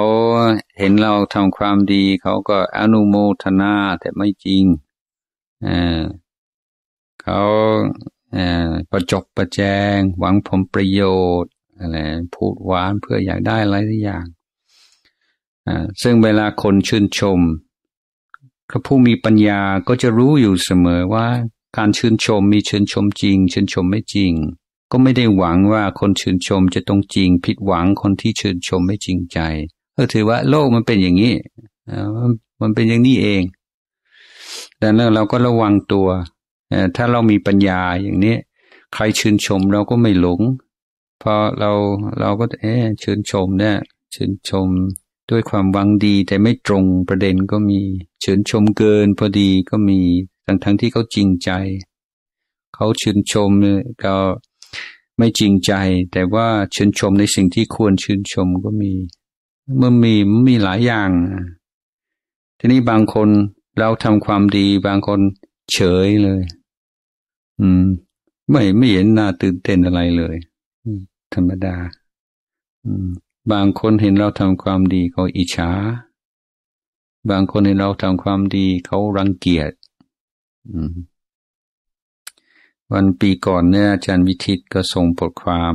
เห็นเราทำความดี เขาก็อนุโมทนาแต่ไม่จริงเเขาประจบประแจงหวังผลประโยชน์อะไรพูดหวานเพื่ออยากได้อะไรทุกอย่างซึ่งเวลาคนชื่นชมพระผู้มีปัญญาก็จะรู้อยู่เสมอว่า การชื่นชมมีชื่นชมจริง ชื่นชมไม่จริง ก็ไม่ได้หวังว่าคนชื่นชมจะต้องจริง ผิดหวังคนที่ชื่นชมไม่จริงใจก็ถือว่าโลกมันเป็นอย่างนี้ มันเป็นอย่างนี้เองดังนั้นเราก็ระวังตัวถ้าเรามีปัญญาอย่างนี้ใครชื่นชมเราก็ไม่หลงพอเราเราก็เอ๊ชื่นชมเนี่ยชื่นชมด้วยความหวังดี แต่ไม่ตรงประเด็นก็มีชื่นชมเกิน พอดีก็มี ทั้งทั้งที่เขาจริงใจเขาชื่นชมก็ไม่จริงใจ แต่ว่าชื่นชมในสิ่งที่ควรชื่นชมก็มีมันมีมมีหลายอย่างทีนี้บางคนเราทำความดี บางคนเฉยเลย อืม ไม่ไม่เห็นน่าตื่นเต้นอะไรเลย อืมธรรมดา บางคนเห็นเราทำความดี เขาอิจฉา บางคนเห็นเราทำความดี เขารังเกียจวันปีก่อนเนี่ยอาจารย์วิทิตก็ส่งบทความ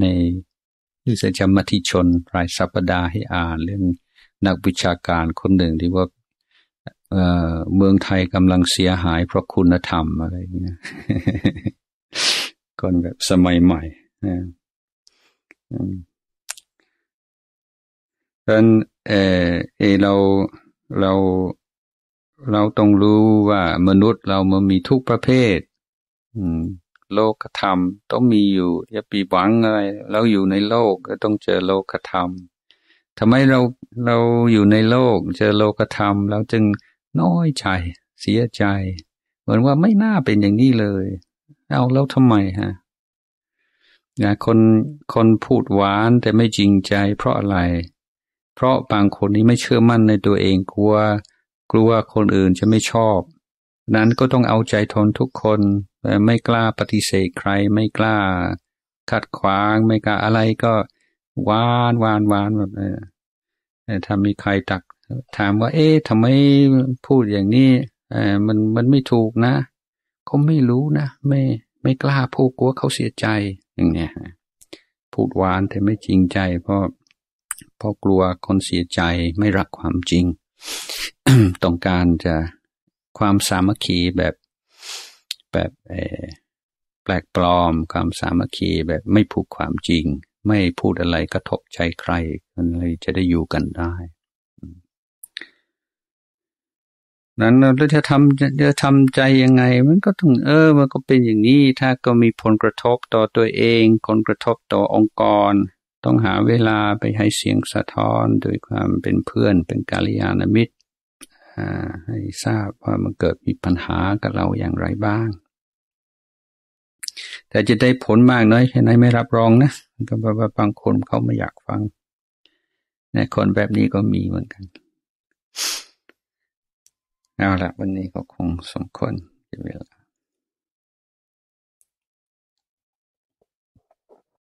ในนิสจมติชนรายสัปดาห์ให้อ่านเรื่องนักวิชาการคนหนึ่งที่ว่าเเมืองไทยกำลังเสียหายเพราะคุณธรรมอะไรอย่างเงี้ยคนแบบสมัยใหม่นะดังนั้นเออเอเราเราเราต้องรู้ว่า มนุษย์เรามันมีทุกประเภทโลกธรรมต้องมีอยู่อย่าปีหวังอะไรเราอยู่ในโลก ก็ต้องเจอโลกธรรมทำไมเราเราอยู่ในโลกเจอโลกธรรมเราจึงน้อยใจ เสียใจ เหมือนว่าไม่น่าเป็นอย่างนี้เลย เอาแล้วทำไมฮะนะคนคนพูดหวานแต่ไม่จริงใจเพราะอะไร เพราะบางคนนี้ไม่เชื่อมั่นในตัวเองกลัว กลัวคนอื่นจะไม่ชอบ นั้นก็ต้องเอาใจทนทุกคน ไม่กล้าปฏิเสธใครไม่กล้าขัดขวาง ไม่กล้าอะไรก็หวานหวานหวานแบบนี้ถ้ามีใครตัก ถามว่า เอ๊ะทำไมพูดอย่างนี้มันมันไม่ถูกนะเขาไม่รู้นะไม่ไม่กล้าพูดกลัวเขาเสียใจ่างเนี้ยพูดหวานแต่ไม่จริงใจ เพราะเพราะกลัวคนเสียใจไม่รักความจริง ต้องการจะความสามัคคีแบบแบบแปลกปลอม ความสามัคคีแบบไม่ผูกความจริง ไม่พูดอะไรกระทบใจใครมันเลยจะได้อยู่กันได้นั้นเราจะทำจะทำใจยังไง มันก็ต้องเออมันก็เป็นอย่างนี้ ถ้าก็มีผลกระทบต่อตัวเองผลกระทบต่อองค์กร ต้องหาเวลาไปให้เสียงสะท้อนโดยความเป็นเพื่อนเป็นกาลยานมิตรให้ทราบว่ามันเกิดมีปัญหากับเราอย่างไรบ้าง แต่จะได้ผลมากน้อย แค่ไหนไม่รับรองนะก็บางคนเขาไม่อยากฟังนคนแบบนี้ก็มีเหมือนกันเอาละวันนี้ก็คงสมควรเวลา